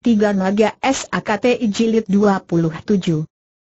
Tiga Naga SAKTI Jilid 27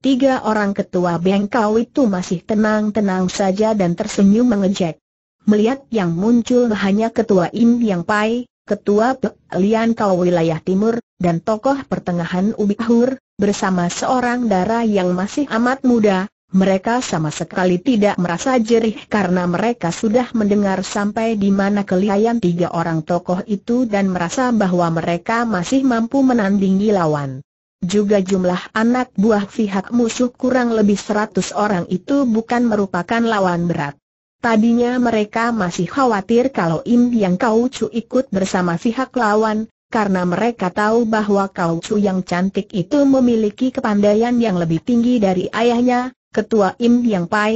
Tiga orang ketua bengkau itu masih tenang-tenang saja dan tersenyum mengejek. Melihat yang muncul hanya ketua Im Yang Pai, ketua Pe Lian Kau Wilayah Timur, dan tokoh pertengahan Ubi Hur, bersama seorang darah yang masih amat muda, mereka sama sekali tidak merasa jerih karena mereka sudah mendengar sampai di mana kelihayan tiga orang tokoh itu dan merasa bahwa mereka masih mampu menandingi lawan. Juga jumlah anak buah pihak musuh kurang lebih seratus orang itu bukan merupakan lawan berat. Tadinya mereka masih khawatir kalau Im Yang Kau Chu ikut bersama pihak lawan, karena mereka tahu bahwa Kau Chu yang cantik itu memiliki kepandaian yang lebih tinggi dari ayahnya, Ketua Im Yang Pai.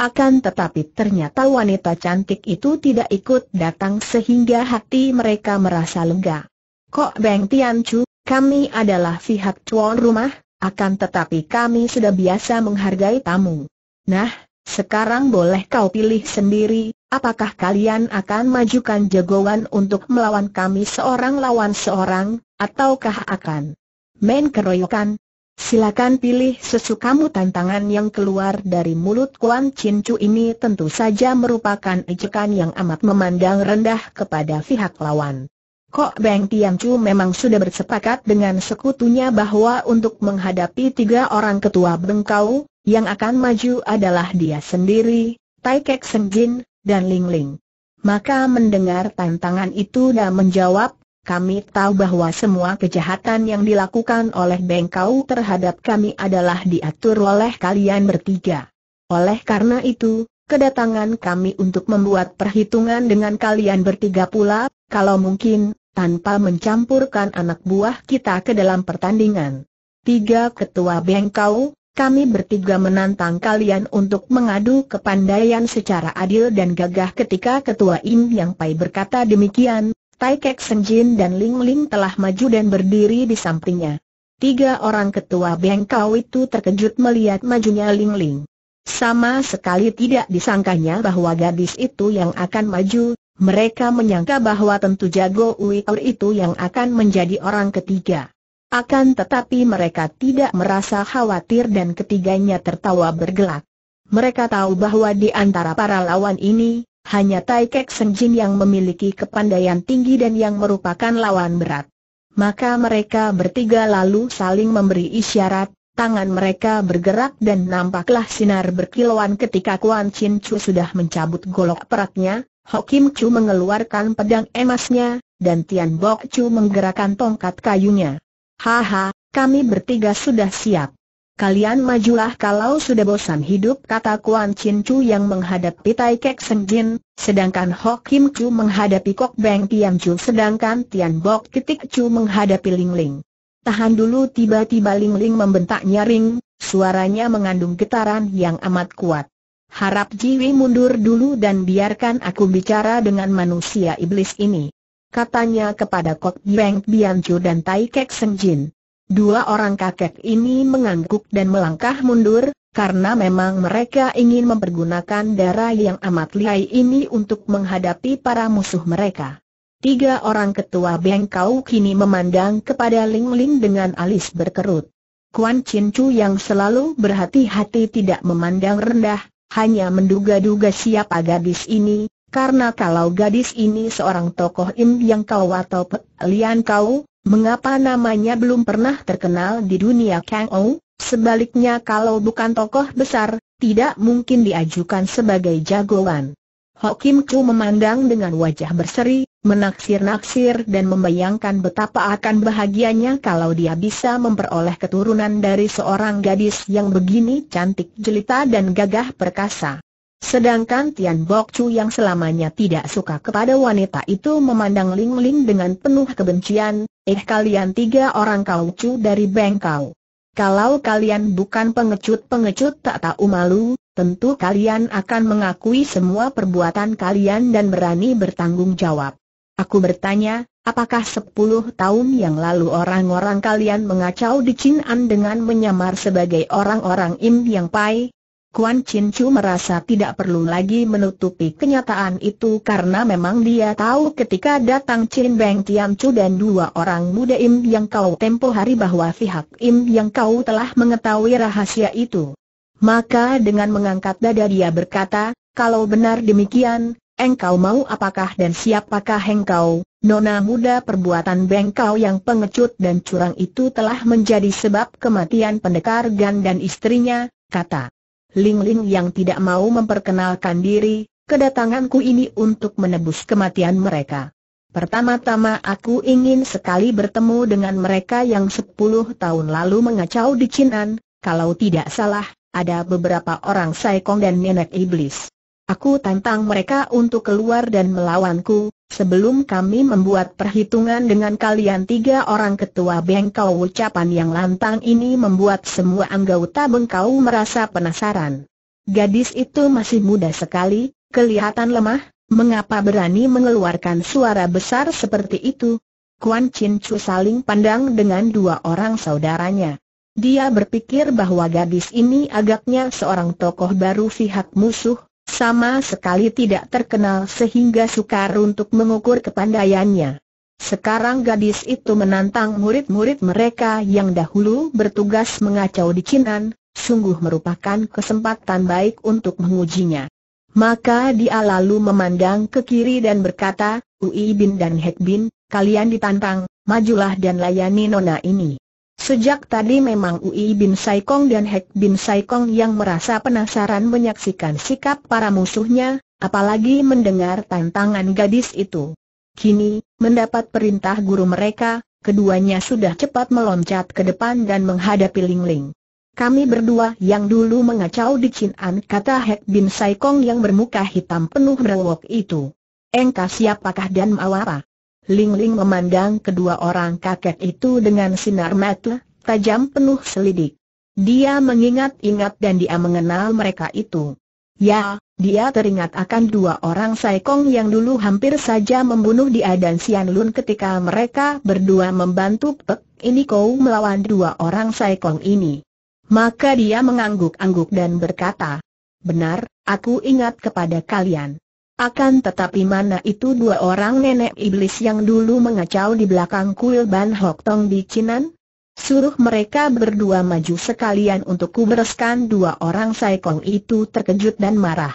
Akan tetapi ternyata wanita cantik itu tidak ikut datang sehingga hati mereka merasa lega. Kok Beng Tian Chu, kami adalah pihak tuan rumah, akan tetapi kami sudah biasa menghargai tamu. Nah, sekarang boleh kau pilih sendiri, apakah kalian akan majukan jagoan untuk melawan kami seorang lawan seorang, ataukah akan main keroyokan? Silakan pilih sesukamu tantangan yang keluar dari mulut Kuan Chin Chu ini tentu saja merupakan ejekan yang amat memandang rendah kepada pihak lawan. Kok Beng Tian Chu memang sudah bersepakat dengan sekutunya bahwa untuk menghadapi tiga orang ketua bengkau, yang akan maju adalah dia sendiri, Tai Kek Seng Jin, dan Ling Ling. Maka mendengar tantangan itu dan menjawab kami tahu bahwa semua kejahatan yang dilakukan oleh Bengkau terhadap kami adalah diatur oleh kalian bertiga. Oleh karena itu, kedatangan kami untuk membuat perhitungan dengan kalian bertiga pula, kalau mungkin, tanpa mencampurkan anak buah kita ke dalam pertandingan. Tiga ketua Bengkau, kami bertiga menantang kalian untuk mengadu kepandaian secara adil dan gagah ketika ketua Im Yang Pai berkata demikian, Tai Kek Senjin dan Ling Ling telah maju dan berdiri di sampingnya. Tiga orang ketua bengkau itu terkejut melihat majunya Ling Ling. Sama sekali tidak disangkanya bahwa gadis itu yang akan maju, mereka menyangka bahwa tentu jago Uiur itu yang akan menjadi orang ketiga. Akan tetapi mereka tidak merasa khawatir dan ketiganya tertawa bergelak. Mereka tahu bahwa di antara para lawan ini, hanya Tai Kek Senjin yang memiliki kepandaian tinggi dan yang merupakan lawan berat. Maka mereka bertiga lalu saling memberi isyarat, tangan mereka bergerak dan nampaklah sinar berkilauan ketika Kuan Chin Chu sudah mencabut golok peraknya, Hokim Chu mengeluarkan pedang emasnya, dan Tian Bok Chu menggerakkan tongkat kayunya. Haha, kami bertiga sudah siap. Kalian majulah kalau sudah bosan hidup kata Kuan Chin Chu yang menghadapi Tai Kek Sen Jin, sedangkan Ho Kim Chu menghadapi Kok Beng Tian Chu sedangkan Tian Bok Ketik Chu menghadapi Ling Ling. Tahan dulu tiba-tiba Ling Ling membentak nyaring, suaranya mengandung getaran yang amat kuat. Harap Jiwi mundur dulu dan biarkan aku bicara dengan manusia iblis ini. Katanya kepada Kok Beng Tian Chu dan Tai Kek Sen Jin. Dua orang kakek ini mengangguk dan melangkah mundur, karena memang mereka ingin mempergunakan darah yang amat lihai ini untuk menghadapi para musuh mereka. Tiga orang ketua bengkau kini memandang kepada Ling Ling dengan alis berkerut. Kuan Chin Chu yang selalu berhati-hati tidak memandang rendah, hanya menduga-duga siapa gadis ini, karena kalau gadis ini seorang tokoh im yang kau atau lian kau, Mengapa namanya belum pernah terkenal di dunia Kang Ou? Sebaliknya kalau bukan tokoh besar, tidak mungkin diajukan sebagai jagoan. Hok Kim Chu memandang dengan wajah berseri, menaksir-naksir dan membayangkan betapa akan bahagianya kalau dia bisa memperoleh keturunan dari seorang gadis yang begini cantik jelita dan gagah perkasa. Sedangkan Tian Bok Chu yang selamanya tidak suka kepada wanita itu memandang Ling Ling dengan penuh kebencian, eh kalian tiga orang kau cu dari Bengkau. Kalau kalian bukan pengecut-pengecut tak tahu malu, tentu kalian akan mengakui semua perbuatan kalian dan berani bertanggung jawab. Aku bertanya, apakah 10 tahun yang lalu orang-orang kalian mengacau di Chin'an dengan menyamar sebagai orang-orang Im Yang Pai? Kuan Chin Chu merasa tidak perlu lagi menutupi kenyataan itu karena memang dia tahu ketika datang Chin Beng Tian Chu dan dua orang muda Im Yang Kau tempo hari bahwa pihak Im Yang Kau telah mengetahui rahasia itu. Maka dengan mengangkat dada dia berkata, kalau benar demikian, engkau mau apakah dan siapakah engkau, nona muda perbuatan bengkau yang pengecut dan curang itu telah menjadi sebab kematian pendekar Gan dan istrinya, kata Ling Ling yang tidak mau memperkenalkan diri, kedatanganku ini untuk menebus kematian mereka. Pertama-tama aku ingin sekali bertemu dengan mereka yang sepuluh tahun lalu mengacau di Cinan, kalau tidak salah, ada beberapa orang Saikong dan Nenek Iblis. Aku tantang mereka untuk keluar dan melawanku, sebelum kami membuat perhitungan dengan kalian tiga orang ketua bengkau ucapan yang lantang ini membuat semua anggota bengkau merasa penasaran. Gadis itu masih muda sekali, kelihatan lemah, mengapa berani mengeluarkan suara besar seperti itu? Kuan Chin Chu saling pandang dengan dua orang saudaranya. Dia berpikir bahwa gadis ini agaknya seorang tokoh baru pihak musuh, sama sekali tidak terkenal sehingga sukar untuk mengukur kepandaiannya. Sekarang gadis itu menantang murid-murid mereka yang dahulu bertugas mengacau di Cinan, sungguh merupakan kesempatan baik untuk mengujinya. Maka dia lalu memandang ke kiri dan berkata, Ui Bin dan Hek Bin, kalian ditantang, majulah dan layani nona ini. Sejak tadi memang Ui Bin Saikong dan Hek Bin Saikong yang merasa penasaran menyaksikan sikap para musuhnya, apalagi mendengar tantangan gadis itu. Kini, mendapat perintah guru mereka, keduanya sudah cepat meloncat ke depan dan menghadapi Ling Ling. Kami berdua yang dulu mengacau di Chin'an kata Hek Bin Saikong yang bermuka hitam penuh berwok itu. Engkau siapakah dan mau apa? Ling Ling memandang kedua orang kakek itu dengan sinar mata, tajam penuh selidik. Dia mengingat-ingat dan dia mengenal mereka itu. Ya, dia teringat akan dua orang Saikong yang dulu hampir saja membunuh dia dan Sian Lun ketika mereka berdua membantu Pek ini kau melawan dua orang Saikong ini. Maka dia mengangguk-angguk dan berkata, Benar, aku ingat kepada kalian. Akan tetapi mana itu dua orang nenek iblis yang dulu mengacau di belakang kuil Ban Hok Tong di Cinan? Suruh mereka berdua maju sekalian untuk kubereskan dua orang saikong itu terkejut dan marah.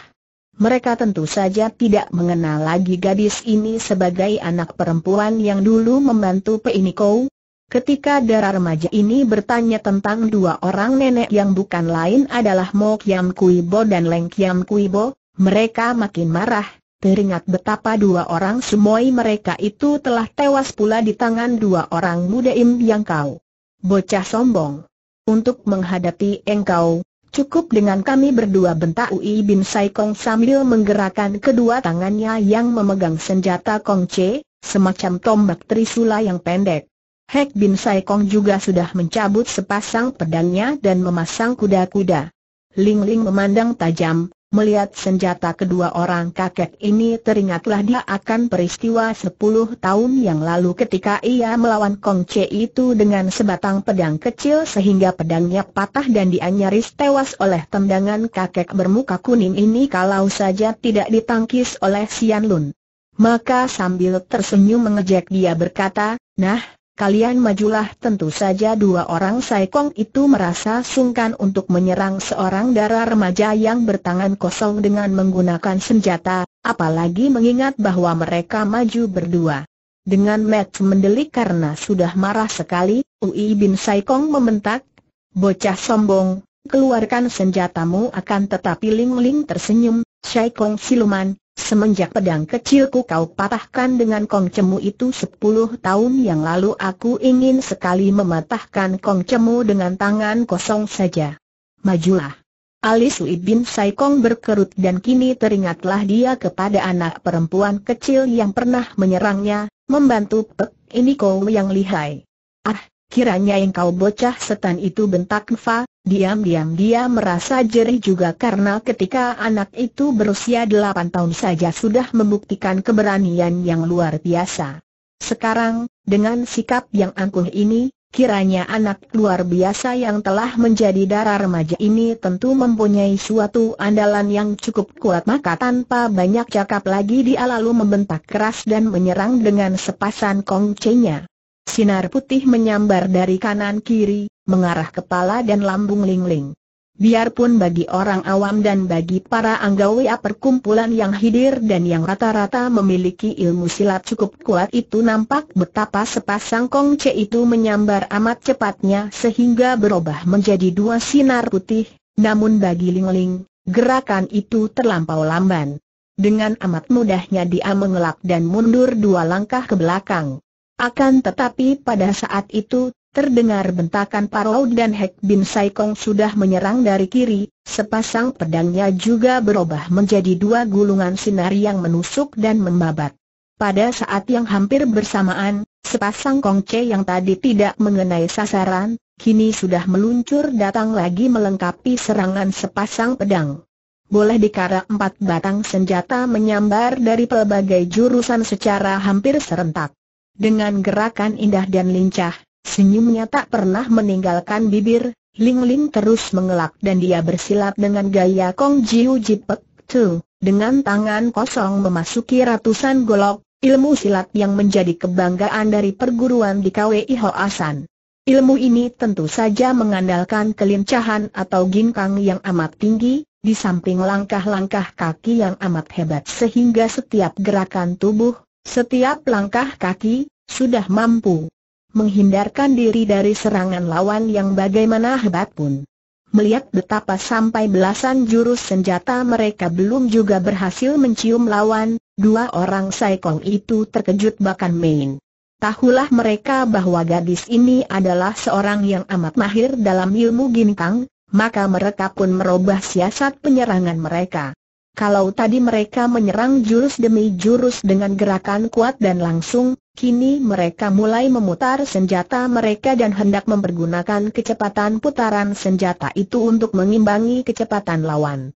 Mereka tentu saja tidak mengenal lagi gadis ini sebagai anak perempuan yang dulu membantu Peinikau. Ketika darah remaja ini bertanya tentang dua orang nenek yang bukan lain adalah Mok Mo Kui Bo dan Leng Kui Bo. Mereka makin marah, teringat betapa dua orang semuai mereka itu telah tewas pula di tangan dua orang muda im yang kau. Bocah sombong. Untuk menghadapi engkau, cukup dengan kami berdua bentak Ui Bin Sai Kong sambil menggerakkan kedua tangannya yang memegang senjata Kong Che, semacam tombak trisula yang pendek. Hek Bin Sai Kong juga sudah mencabut sepasang pedangnya dan memasang kuda-kuda. Ling Ling memandang tajam, Melihat senjata kedua orang kakek ini teringatlah dia akan peristiwa 10 tahun yang lalu ketika ia melawan Kong Che itu dengan sebatang pedang kecil sehingga pedangnya patah dan dia nyaris tewas oleh tendangan kakek bermuka kuning ini kalau saja tidak ditangkis oleh Sian Lun. Maka sambil tersenyum mengejek dia berkata, Nah, kalian majulah tentu saja dua orang saikong itu merasa sungkan untuk menyerang seorang darah remaja yang bertangan kosong dengan menggunakan senjata, apalagi mengingat bahwa mereka maju berdua. Dengan Matt mendelik karena sudah marah sekali, Ui Bin Saikong membentak, Bocah sombong, keluarkan senjatamu akan tetapi Ling Ling tersenyum, Saikong siluman, Semenjak pedang kecilku kau patahkan dengan kongcemu itu sepuluh tahun yang lalu aku ingin sekali mematahkan kongcemu dengan tangan kosong saja. Majulah. Ali Sui bin Saikong berkerut dan kini teringatlah dia kepada anak perempuan kecil yang pernah menyerangnya, membantu Pek ini kau yang lihai. Ah, Kiranya engkau bocah setan itu bentak Nfa, diam-diam dia merasa jerih juga karena ketika anak itu berusia delapan tahun saja sudah membuktikan keberanian yang luar biasa. Sekarang, dengan sikap yang angkuh ini, kiranya anak luar biasa yang telah menjadi darah remaja ini tentu mempunyai suatu andalan yang cukup kuat maka tanpa banyak cakap lagi dia lalu membentak keras dan menyerang dengan sepasan kongcenya. Sinar putih menyambar dari kanan kiri, mengarah kepala dan lambung Lingling. Biarpun bagi orang awam dan bagi para anggawia perkumpulan yang hadir dan yang rata-rata memiliki ilmu silat cukup kuat itu nampak betapa sepasang kongce itu menyambar amat cepatnya sehingga berubah menjadi dua sinar putih, namun bagi Lingling, gerakan itu terlampau lamban. Dengan amat mudahnya dia mengelak dan mundur dua langkah ke belakang. Akan tetapi pada saat itu, terdengar bentakan Parau dan Hek Bin Saikong sudah menyerang dari kiri, sepasang pedangnya juga berubah menjadi dua gulungan sinar yang menusuk dan membabat. Pada saat yang hampir bersamaan, sepasang kongce yang tadi tidak mengenai sasaran, kini sudah meluncur datang lagi melengkapi serangan sepasang pedang. Boleh dikara empat batang senjata menyambar dari pelbagai jurusan secara hampir serentak. Dengan gerakan indah dan lincah, senyumnya tak pernah meninggalkan bibir, Ling Ling terus mengelak dan dia bersilat dengan gaya Kong Jiu Jipek Tu. Dengan tangan kosong memasuki ratusan golok, ilmu silat yang menjadi kebanggaan dari perguruan di KWI Hoasan. Ilmu ini tentu saja mengandalkan kelincahan atau ginkang yang amat tinggi, di samping langkah-langkah kaki yang amat hebat sehingga setiap gerakan tubuh setiap langkah kaki, sudah mampu menghindarkan diri dari serangan lawan yang bagaimana hebat pun. Melihat betapa sampai belasan jurus senjata mereka belum juga berhasil mencium lawan, dua orang saikong itu terkejut bahkan main. Tahulah mereka bahwa gadis ini adalah seorang yang amat mahir dalam ilmu gintang, maka mereka pun merubah siasat penyerangan mereka. Kalau tadi mereka menyerang jurus demi jurus dengan gerakan kuat dan langsung, kini mereka mulai memutar senjata mereka dan hendak mempergunakan kecepatan putaran senjata itu untuk mengimbangi kecepatan lawan.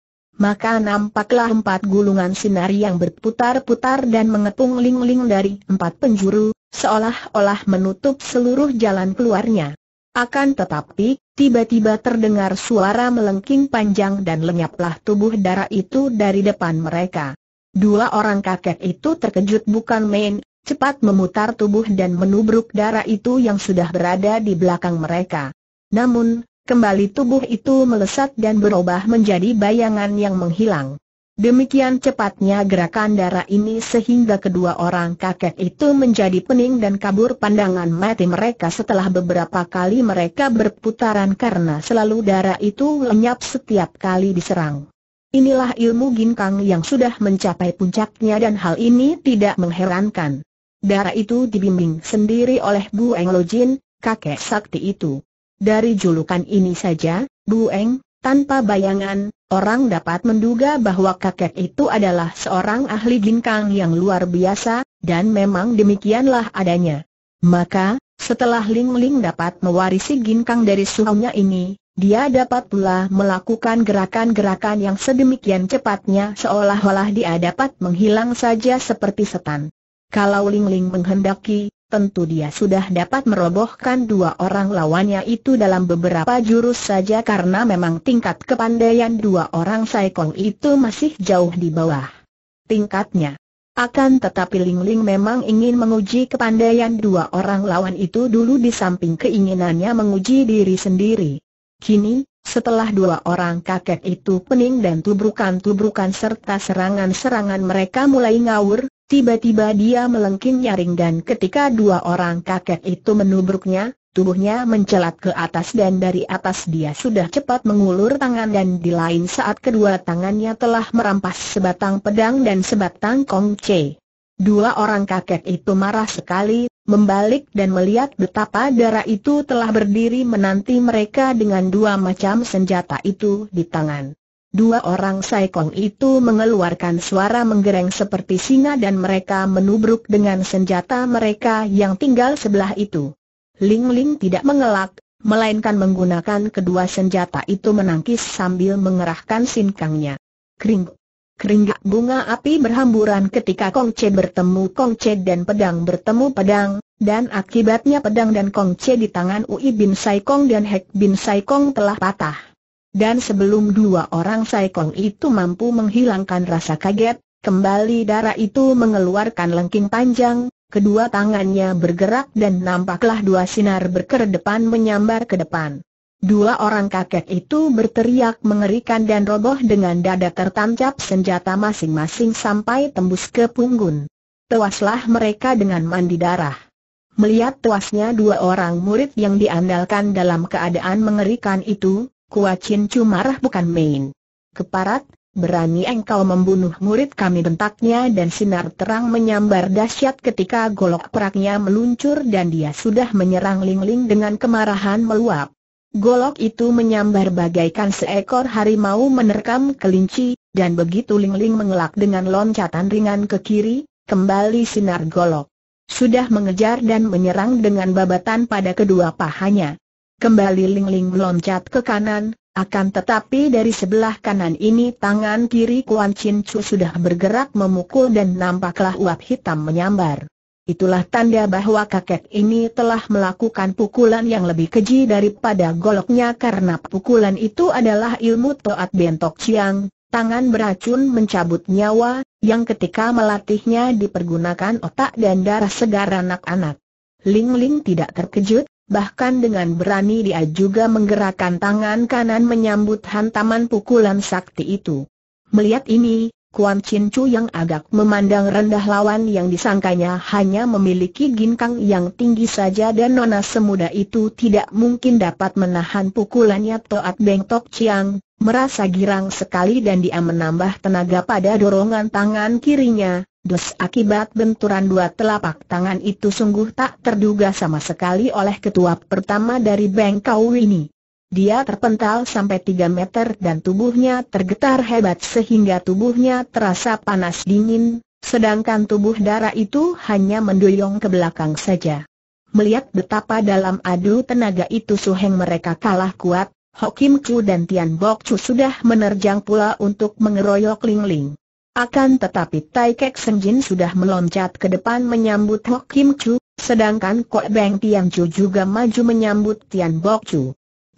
Maka nampaklah empat gulungan sinar yang berputar-putar dan mengepung ling-ling dari empat penjuru, seolah-olah menutup seluruh jalan keluarnya. Akan tetapi, tiba-tiba terdengar suara melengking panjang dan lenyaplah tubuh darah itu dari depan mereka. Dua orang kakek itu terkejut bukan main, cepat memutar tubuh dan menubruk darah itu yang sudah berada di belakang mereka. Namun, kembali tubuh itu melesat dan berubah menjadi bayangan yang menghilang. Demikian cepatnya gerakan darah ini sehingga kedua orang kakek itu menjadi pening dan kabur pandangan mati mereka setelah beberapa kali mereka berputaran karena selalu darah itu lenyap setiap kali diserang. Inilah ilmu ginkang yang sudah mencapai puncaknya dan hal ini tidak mengherankan. Darah itu dibimbing sendiri oleh Bu Eng Lojin, kakek sakti itu. Dari julukan ini saja, Bu Eng, tanpa bayangan, Orang dapat menduga bahwa kakek itu adalah seorang ahli ginkang yang luar biasa, dan memang demikianlah adanya. Maka, setelah Ling Ling dapat mewarisi ginkang dari suhunya ini, dia dapat pula melakukan gerakan-gerakan yang sedemikian cepatnya seolah-olah dia dapat menghilang saja seperti setan. Kalau Ling Ling menghendaki, tentu dia sudah dapat merobohkan dua orang lawannya itu dalam beberapa jurus saja karena memang tingkat kepandaian dua orang Saikong itu masih jauh di bawah tingkatnya. Akan tetapi Ling Ling memang ingin menguji kepandaian dua orang lawan itu dulu di samping keinginannya menguji diri sendiri. Kini, setelah dua orang kakek itu pening dan tubrukan-tubrukan serta serangan-serangan mereka mulai ngawur, tiba-tiba dia melengking nyaring dan ketika dua orang kakek itu menubruknya, tubuhnya mencelat ke atas dan dari atas dia sudah cepat mengulur tangan dan di lain saat kedua tangannya telah merampas sebatang pedang dan sebatang kongce. Dua orang kakek itu marah sekali, membalik dan melihat betapa darah itu telah berdiri menanti mereka dengan dua macam senjata itu di tangan. Dua orang saikong itu mengeluarkan suara menggereng seperti singa dan mereka menubruk dengan senjata mereka yang tinggal sebelah itu. Ling Ling tidak mengelak, melainkan menggunakan kedua senjata itu menangkis sambil mengerahkan sinkangnya. Kring. Keringat bunga api berhamburan ketika Kongce bertemu Kongce dan pedang bertemu pedang, dan akibatnya pedang dan Kongce di tangan Ui Bin Sai Kong dan Hek Bin Sai Kong telah patah. Dan sebelum dua orang Sai Kong itu mampu menghilangkan rasa kaget, kembali darah itu mengeluarkan lengking panjang, kedua tangannya bergerak dan nampaklah dua sinar berkedepan menyambar ke depan. Dua orang kakek itu berteriak mengerikan dan roboh dengan dada tertancap senjata masing-masing sampai tembus ke punggung. Tewaslah mereka dengan mandi darah. Melihat tewasnya dua orang murid yang diandalkan dalam keadaan mengerikan itu, Kuacin Cumarah bukan main. Keparat, berani engkau membunuh murid kami bentaknya dan sinar terang menyambar dahsyat ketika golok peraknya meluncur dan dia sudah menyerang Ling Ling dengan kemarahan meluap. Golok itu menyambar bagaikan seekor harimau menerkam kelinci, dan begitu Lingling mengelak dengan loncatan ringan ke kiri, kembali sinar golok. Sudah mengejar dan menyerang dengan babatan pada kedua pahanya. Kembali Lingling Ling meloncat ke kanan, akan tetapi dari sebelah kanan ini tangan kiri Kuan Chin Chu sudah bergerak memukul dan nampaklah uap hitam menyambar. Itulah tanda bahwa kakek ini telah melakukan pukulan yang lebih keji daripada goloknya karena pukulan itu adalah ilmu Toat Bentok Siang, tangan beracun mencabut nyawa, yang ketika melatihnya dipergunakan otak dan darah segar anak-anak. Ling Ling tidak terkejut, bahkan dengan berani dia juga menggerakkan tangan kanan menyambut hantaman pukulan sakti itu. Melihat ini, Kuan Chin Chu yang agak memandang rendah lawan yang disangkanya hanya memiliki ginkang yang tinggi saja dan nona semuda itu tidak mungkin dapat menahan pukulannya Toat Beng Tok Chiang, merasa girang sekali dan dia menambah tenaga pada dorongan tangan kirinya, dos akibat benturan dua telapak tangan itu sungguh tak terduga sama sekali oleh ketua pertama dari Bengkau ini. Dia terpental sampai 3 meter dan tubuhnya tergetar hebat sehingga tubuhnya terasa panas dingin, sedangkan tubuh darah itu hanya mendoyong ke belakang saja. Melihat betapa dalam adu tenaga itu suheng mereka kalah kuat, Hokim Chu dan Tian Bok Chu sudah menerjang pula untuk mengeroyok Ling Ling. Akan tetapi Tai Kek Jin sudah meloncat ke depan menyambut Hokim Chu, sedangkan Kok Beng Tian Chu juga maju menyambut Tian Bok Chu.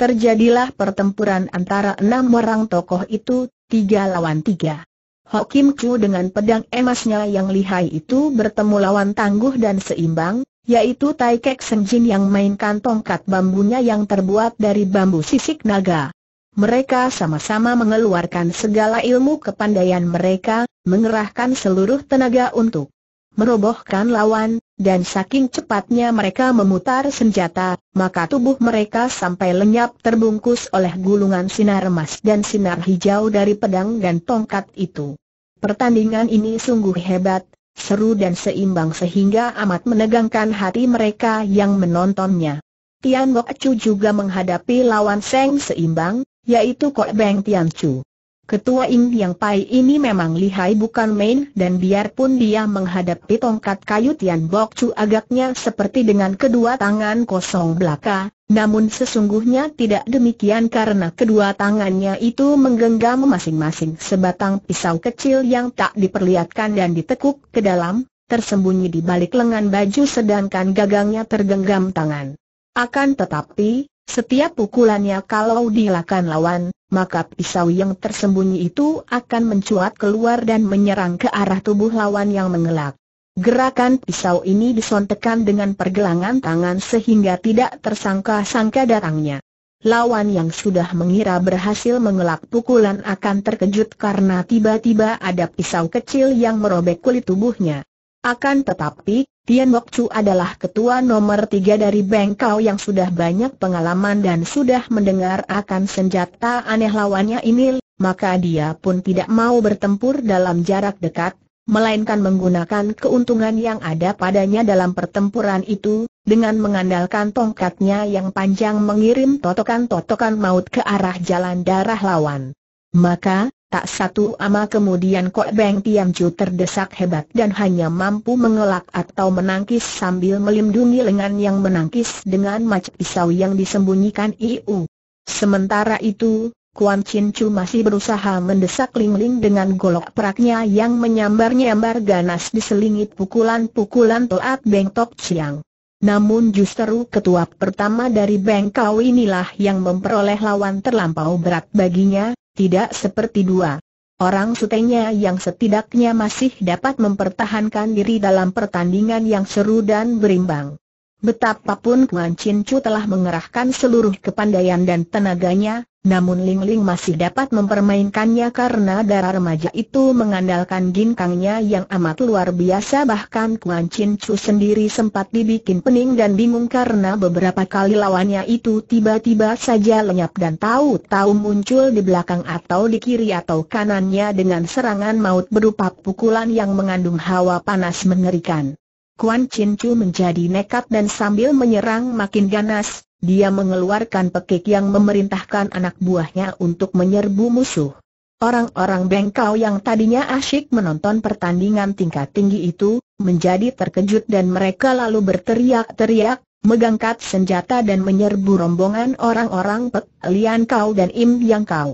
Terjadilah pertempuran antara enam orang tokoh itu, tiga lawan tiga. Hokim Chu dengan pedang emasnya yang lihai itu bertemu lawan tangguh dan seimbang, yaitu Tai Kek Senjin yang mainkan tongkat bambunya yang terbuat dari bambu sisik naga. Mereka sama-sama mengeluarkan segala ilmu kepandaian mereka, mengerahkan seluruh tenaga untuk merobohkan lawan, dan saking cepatnya mereka memutar senjata, maka tubuh mereka sampai lenyap terbungkus oleh gulungan sinar emas dan sinar hijau dari pedang dan tongkat itu. Pertandingan ini sungguh hebat, seru dan seimbang sehingga amat menegangkan hati mereka yang menontonnya. Tian Bok Chu juga menghadapi lawan Seng seimbang, yaitu Kok Beng Tian Chu. Ketua Ing Yang Pai ini memang lihai bukan main dan biarpun dia menghadapi tongkat kayu Tian Bok Chu agaknya seperti dengan kedua tangan kosong belaka, namun sesungguhnya tidak demikian karena kedua tangannya itu menggenggam masing-masing sebatang pisau kecil yang tak diperlihatkan dan ditekuk ke dalam, tersembunyi di balik lengan baju sedangkan gagangnya tergenggam tangan. Akan tetapi, setiap pukulannya kalau dilakukan lawan, maka pisau yang tersembunyi itu akan mencuat keluar dan menyerang ke arah tubuh lawan yang mengelak. Gerakan pisau ini disontekan dengan pergelangan tangan sehingga tidak tersangka-sangka datangnya. Lawan yang sudah mengira berhasil mengelak pukulan akan terkejut karena tiba-tiba ada pisau kecil yang merobek kulit tubuhnya. Akan tetapi, Tian Wok Chu adalah ketua nomor tiga dari Bengkau yang sudah banyak pengalaman dan sudah mendengar akan senjata aneh lawannya ini, maka dia pun tidak mau bertempur dalam jarak dekat, melainkan menggunakan keuntungan yang ada padanya dalam pertempuran itu, dengan mengandalkan tongkatnya yang panjang mengirim totokan-totokan maut ke arah jalan darah lawan. Maka, Tak satu ama kemudian Kok Beng Tiam Chu terdesak hebat dan hanya mampu mengelak atau menangkis sambil melindungi lengan yang menangkis dengan macet pisau yang disembunyikan Iu. Sementara itu, Kuan Chin Chu masih berusaha mendesak Ling Ling dengan golok peraknya yang menyambar-nyambar ganas selingit pukulan-pukulan Toat Beng Tok Chiang. Namun justru ketua pertama dari Kau inilah yang memperoleh lawan terlampau berat baginya, tidak seperti dua orang sutenya yang setidaknya masih dapat mempertahankan diri dalam pertandingan yang seru dan berimbang. Betapapun Kuan Chin Chu telah mengerahkan seluruh kepandaian dan tenaganya, namun Ling Ling masih dapat mempermainkannya karena darah remaja itu mengandalkan ginkangnya yang amat luar biasa bahkan Kuan Chin Chu sendiri sempat dibikin pening dan bingung karena beberapa kali lawannya itu tiba-tiba saja lenyap dan tahu-tahu muncul di belakang atau di kiri atau kanannya dengan serangan maut berupa pukulan yang mengandung hawa panas mengerikan. Kuan Chin Chu menjadi nekat dan sambil menyerang makin ganas, dia mengeluarkan pekik yang memerintahkan anak buahnya untuk menyerbu musuh. Orang-orang bengkau yang tadinya asyik menonton pertandingan tingkat tinggi itu, menjadi terkejut dan mereka lalu berteriak-teriak, mengangkat senjata dan menyerbu rombongan orang-orang Pek Lian Kau dan Im Yang Kau.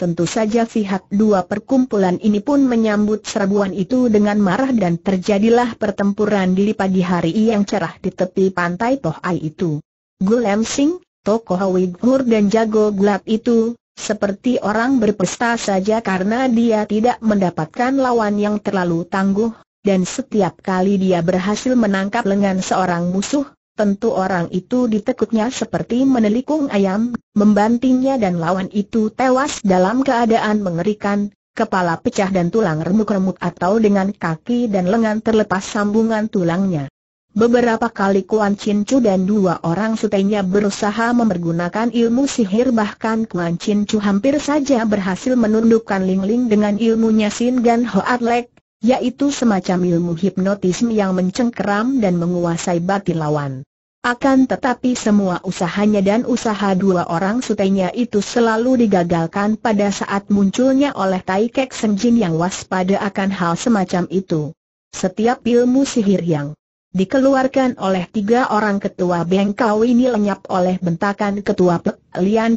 Tentu saja pihak dua perkumpulan ini pun menyambut serbuan itu dengan marah dan terjadilah pertempuran di pagi hari yang cerah di tepi pantai Ai itu. Gulem Singh, tokoh Wighur dan jago gelap itu, seperti orang berpesta saja karena dia tidak mendapatkan lawan yang terlalu tangguh, dan setiap kali dia berhasil menangkap lengan seorang musuh, tentu orang itu ditekutnya seperti menelikung ayam, membantingnya dan lawan itu tewas dalam keadaan mengerikan, kepala pecah dan tulang remuk-remuk atau dengan kaki dan lengan terlepas sambungan tulangnya. Beberapa kali Kuan Chin Chu dan dua orang sutenya berusaha mempergunakan ilmu sihir bahkan Kuan Chin Chu hampir saja berhasil menundukkan Ling Ling dengan ilmunya Sin Gan Hoat Lek, yaitu semacam ilmu hipnotisme yang mencengkeram dan menguasai batin lawan. Akan tetapi semua usahanya dan usaha dua orang sutenya itu selalu digagalkan pada saat munculnya oleh Tai Kek Senjin yang waspada akan hal semacam itu. Setiap ilmu sihir yang dikeluarkan oleh tiga orang ketua Beng Kau ini lenyap oleh bentakan ketua Pek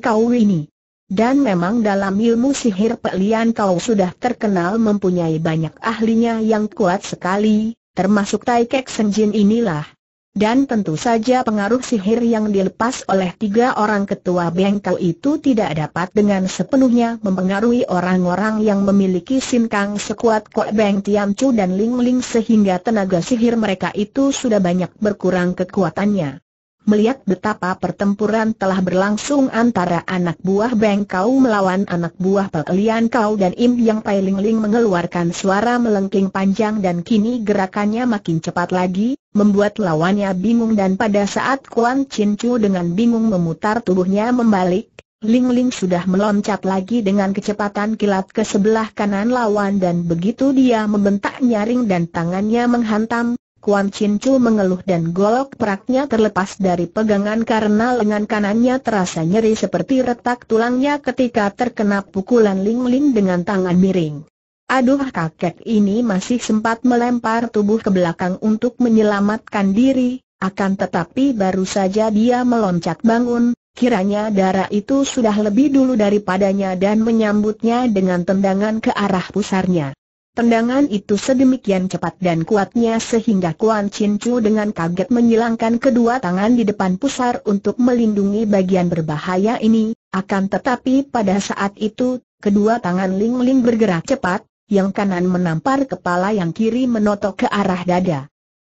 Kau ini. Dan memang dalam ilmu sihir Pek Kau sudah terkenal mempunyai banyak ahlinya yang kuat sekali, termasuk Tai Kek Senjin inilah dan tentu saja pengaruh sihir yang dilepas oleh tiga orang ketua bengkel itu tidak dapat dengan sepenuhnya mempengaruhi orang-orang yang memiliki sinkang sekuat Kok Beng Tiam Chu dan Ling Ling sehingga tenaga sihir mereka itu sudah banyak berkurang kekuatannya. Melihat betapa pertempuran telah berlangsung antara anak buah Bengkau melawan anak buah Pelian Kau dan Im Yang Pai Ling Ling mengeluarkan suara melengking panjang dan kini gerakannya makin cepat lagi, membuat lawannya bingung dan pada saat Kuan Chin Chu dengan bingung memutar tubuhnya membalik, Ling Ling sudah meloncat lagi dengan kecepatan kilat ke sebelah kanan lawan dan begitu dia membentak nyaring dan tangannya menghantam, Kuan Chin Chu mengeluh dan golok peraknya terlepas dari pegangan karena lengan kanannya terasa nyeri seperti retak tulangnya ketika terkena pukulan Ling Ling dengan tangan miring. Aduh kakek ini masih sempat melempar tubuh ke belakang untuk menyelamatkan diri, akan tetapi baru saja dia meloncat bangun, kiranya darah itu sudah lebih dulu daripadanya dan menyambutnya dengan tendangan ke arah pusarnya. Tendangan itu sedemikian cepat dan kuatnya sehingga Kuan Chin Chu dengan kaget menyilangkan kedua tangan di depan pusar untuk melindungi bagian berbahaya ini, akan tetapi pada saat itu, kedua tangan Ling Ling bergerak cepat, yang kanan menampar kepala yang kiri menotok ke arah dada.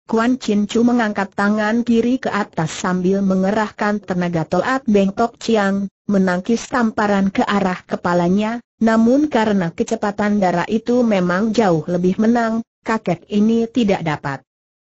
Kuan Chin Chu mengangkat tangan kiri ke atas sambil mengerahkan tenaga tolat Bengkok Tok Chiang, menangkis tamparan ke arah kepalanya, namun karena kecepatan darah itu memang jauh lebih menang, kakek ini tidak dapat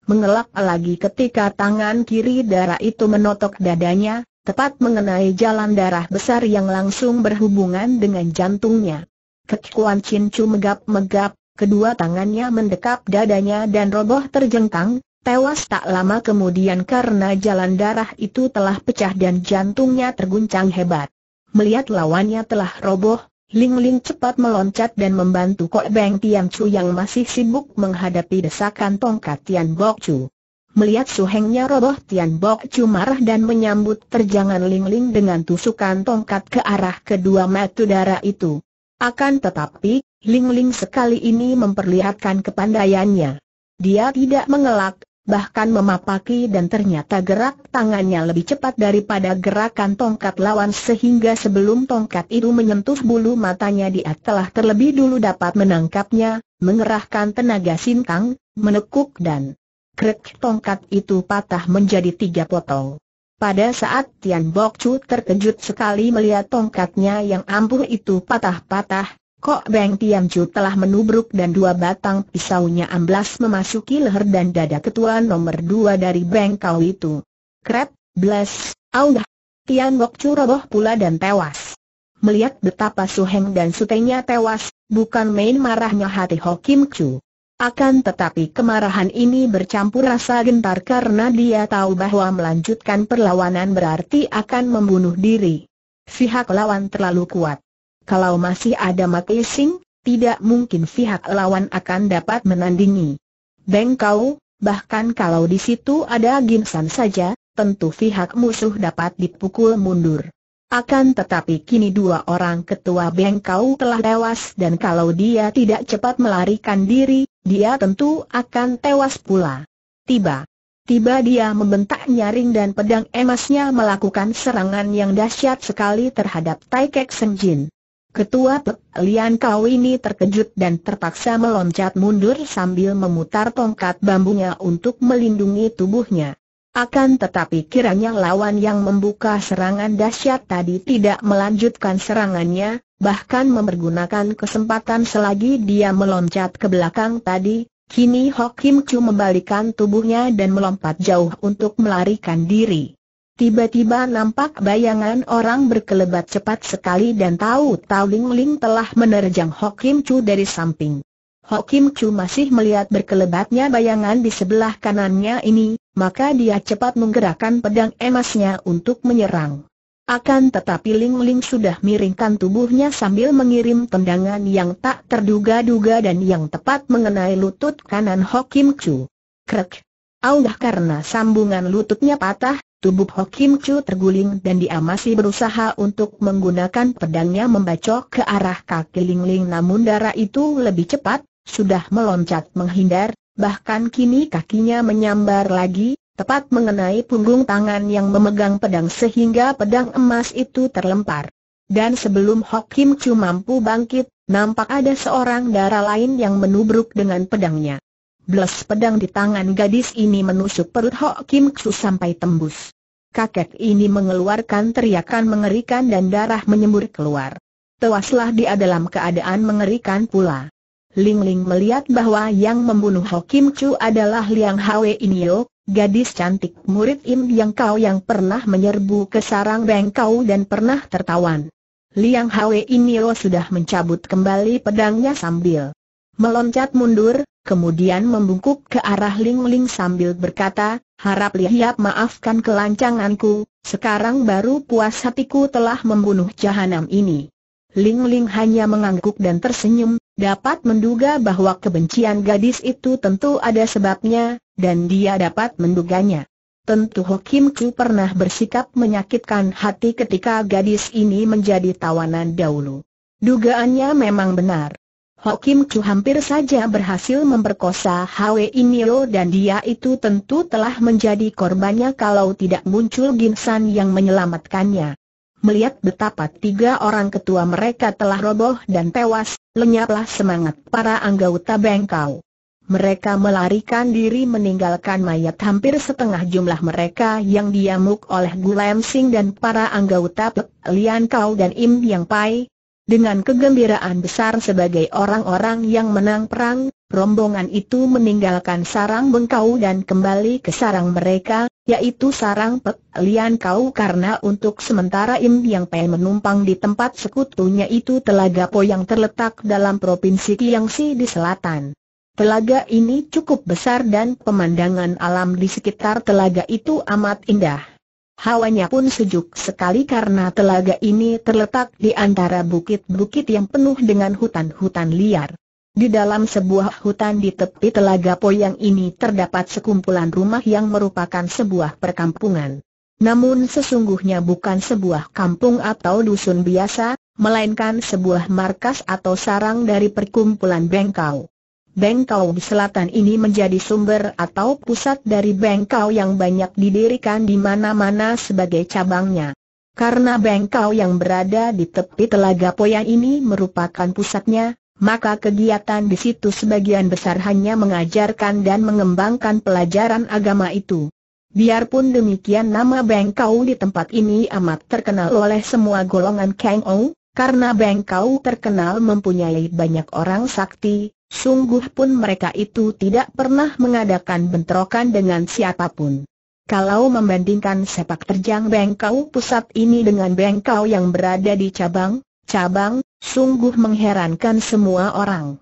mengelak lagi ketika tangan kiri darah itu menotok dadanya, tepat mengenai jalan darah besar yang langsung berhubungan dengan jantungnya. Kekuan Cincu megap-megap, kedua tangannya mendekap dadanya dan roboh terjengkang, tewas tak lama kemudian karena jalan darah itu telah pecah dan jantungnya terguncang hebat. Melihat lawannya telah roboh, Ling Ling cepat meloncat dan membantu Kok Beng Tian Chu yang masih sibuk menghadapi desakan tongkat Tian Bok Chu. Melihat suhengnya roboh Tian Bok Chu marah dan menyambut terjangan Ling Ling dengan tusukan tongkat ke arah kedua mata darah itu. Akan tetapi, Ling Ling sekali ini memperlihatkan kepandaiannya. Dia tidak mengelak, bahkan memapaki dan ternyata gerak tangannya lebih cepat daripada gerakan tongkat lawan sehingga sebelum tongkat itu menyentuh bulu matanya dia telah terlebih dulu dapat menangkapnya, mengerahkan tenaga sinkang, menekuk dan krek tongkat itu patah menjadi tiga potong. Pada saat Tian Bok Chu terkejut sekali melihat tongkatnya yang ampuh itu patah-patah, Kok Beng Tian Chu telah menubruk dan dua batang pisaunya amblas memasuki leher dan dada ketua nomor dua dari Beng Kau itu. Kret, bless, augah. Tian Bok Chu roboh pula dan tewas. Melihat betapa Su Heng dan sutenya tewas, bukan main marahnya hati Ho Kim Chu. Akan tetapi kemarahan ini bercampur rasa gentar karena dia tahu bahwa melanjutkan perlawanan berarti akan membunuh diri. Pihak lawan terlalu kuat. Kalau masih ada mati tidak mungkin pihak lawan akan dapat menandingi. Bengkau, bahkan kalau di situ ada ginsan saja, tentu pihak musuh dapat dipukul mundur. Akan tetapi kini dua orang ketua bengkau telah tewas dan kalau dia tidak cepat melarikan diri, dia tentu akan tewas pula. Tiba. Tiba dia membentak nyaring dan pedang emasnya melakukan serangan yang dahsyat sekali terhadap Tai Kek Senjin. Ketua Pek Lian Kau ini terkejut dan terpaksa meloncat mundur sambil memutar tongkat bambunya untuk melindungi tubuhnya. Akan tetapi kiranya lawan yang membuka serangan dahsyat tadi tidak melanjutkan serangannya, bahkan mempergunakan kesempatan selagi dia meloncat ke belakang tadi, kini Hok Kim Chu membalikan tubuhnya dan melompat jauh untuk melarikan diri. Tiba-tiba nampak bayangan orang berkelebat cepat sekali dan tahu-tahu Ling Ling telah menerjang Hok Kim Chu dari samping. Hok Kim Chu masih melihat berkelebatnya bayangan di sebelah kanannya ini, maka dia cepat menggerakkan pedang emasnya untuk menyerang. Akan tetapi Ling Ling sudah miringkan tubuhnya sambil mengirim tendangan yang tak terduga-duga dan yang tepat mengenai lutut kanan Hokim Chu. Krek! Aulah karena sambungan lututnya patah, tubuh Hokim Chu terguling dan dia masih berusaha untuk menggunakan pedangnya membacok ke arah kaki Ling Ling namun darah itu lebih cepat, sudah meloncat menghindar, bahkan kini kakinya menyambar lagi, tepat mengenai punggung tangan yang memegang pedang sehingga pedang emas itu terlempar. Dan sebelum Hokim Chu mampu bangkit, nampak ada seorang darah lain yang menubruk dengan pedangnya. Belas pedang di tangan gadis ini menusuk perut Hokim Chu sampai tembus. Kakek ini mengeluarkan teriakan mengerikan dan darah menyembur keluar. Tewaslah dia dalam keadaan mengerikan pula. Ling Ling melihat bahwa yang membunuh Kim Chu adalah Liang Hwe Inyo, gadis cantik murid Im Yang Kau yang pernah menyerbu ke sarang kau dan pernah tertawan. Liang Hwe Inyo sudah mencabut kembali pedangnya sambil meloncat mundur, kemudian membungkuk ke arah Ling Ling sambil berkata, harap lihat maafkan kelancanganku, sekarang baru puas hatiku telah membunuh jahanam ini. Ling Ling hanya mengangguk dan tersenyum, dapat menduga bahwa kebencian gadis itu tentu ada sebabnya, dan dia dapat menduganya. Tentu Hokim Ku pernah bersikap menyakitkan hati ketika gadis ini menjadi tawanan dahulu. Dugaannya memang benar. Hokim Ku hampir saja berhasil memperkosa Hwe Inyo dan dia itu tentu telah menjadi korbannya kalau tidak muncul Gimsan yang menyelamatkannya. Melihat betapa tiga orang ketua mereka telah roboh dan tewas, lenyaplah semangat para anggota bengkau. Mereka melarikan diri meninggalkan mayat hampir setengah jumlah mereka yang diamuk oleh Gulam Sing dan para anggota Pek Lian Kau dan Im Yang Pai. Dengan kegembiraan besar sebagai orang-orang yang menang perang, rombongan itu meninggalkan sarang bengkau dan kembali ke sarang mereka, yaitu sarang Pek Lian Kau karena untuk sementara Im Yang Pei menumpang di tempat sekutunya itu Telaga Po yang terletak dalam Provinsi Kiangsi di selatan. Telaga ini cukup besar dan pemandangan alam di sekitar telaga itu amat indah. Hawanya pun sejuk sekali karena telaga ini terletak di antara bukit-bukit yang penuh dengan hutan-hutan liar. Di dalam sebuah hutan di tepi telaga Poyang ini terdapat sekumpulan rumah yang merupakan sebuah perkampungan. Namun sesungguhnya bukan sebuah kampung atau dusun biasa, melainkan sebuah markas atau sarang dari perkumpulan Bengkau. Bengkau di selatan ini menjadi sumber atau pusat dari Bengkau yang banyak didirikan di mana-mana sebagai cabangnya. Karena Bengkau yang berada di tepi telaga Poyang ini merupakan pusatnya, maka kegiatan di situ sebagian besar hanya mengajarkan dan mengembangkan pelajaran agama itu. Biarpun demikian nama Bengkau di tempat ini amat terkenal oleh semua golongan Kang Ou, karena Bengkau terkenal mempunyai banyak orang sakti, sungguh pun mereka itu tidak pernah mengadakan bentrokan dengan siapapun. Kalau membandingkan sepak terjang Bengkau pusat ini dengan Bengkau yang berada di cabang, cabang, Sungguh mengherankan semua orang.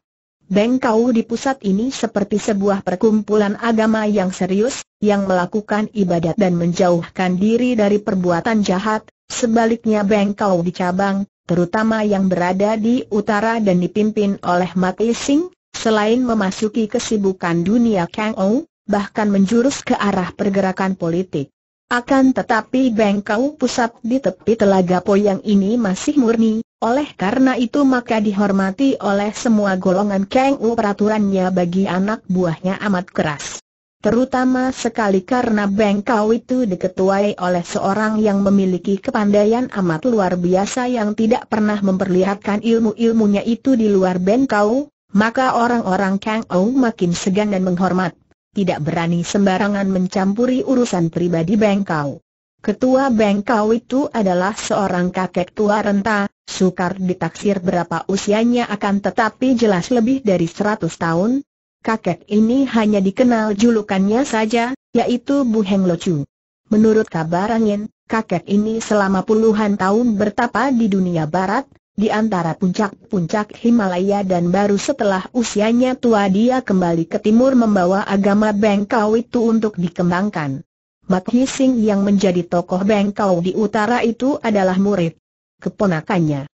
Bengkau di pusat ini seperti sebuah perkumpulan agama yang serius, yang melakukan ibadat dan menjauhkan diri dari perbuatan jahat, sebaliknya Bengkau di cabang, terutama yang berada di utara dan dipimpin oleh Mak Ising, selain memasuki kesibukan dunia Kang Ou, bahkan menjurus ke arah pergerakan politik. Akan tetapi Bengkau pusat di tepi telaga Poyang ini masih murni, oleh karena itu maka dihormati oleh semua golongan Kang U peraturannya bagi anak buahnya amat keras. Terutama sekali karena Bengkau itu diketuai oleh seorang yang memiliki kepandaian amat luar biasa yang tidak pernah memperlihatkan ilmu-ilmunya itu di luar Bengkau, maka orang-orang Kang Ou makin segan dan menghormat, tidak berani sembarangan mencampuri urusan pribadi Bengkau. Ketua Bengkau itu adalah seorang kakek tua renta, Sukar ditaksir berapa usianya akan tetapi jelas lebih dari 100 tahun. Kakek ini hanya dikenal julukannya saja, yaitu Bu Heng Locu. Menurut kabar angin, kakek ini selama puluhan tahun bertapa di dunia barat, di antara puncak-puncak Himalaya dan baru setelah usianya tua dia kembali ke timur membawa agama Bengkau itu untuk dikembangkan. Mak Hising yang menjadi tokoh Bengkau di utara itu adalah murid keponakannya.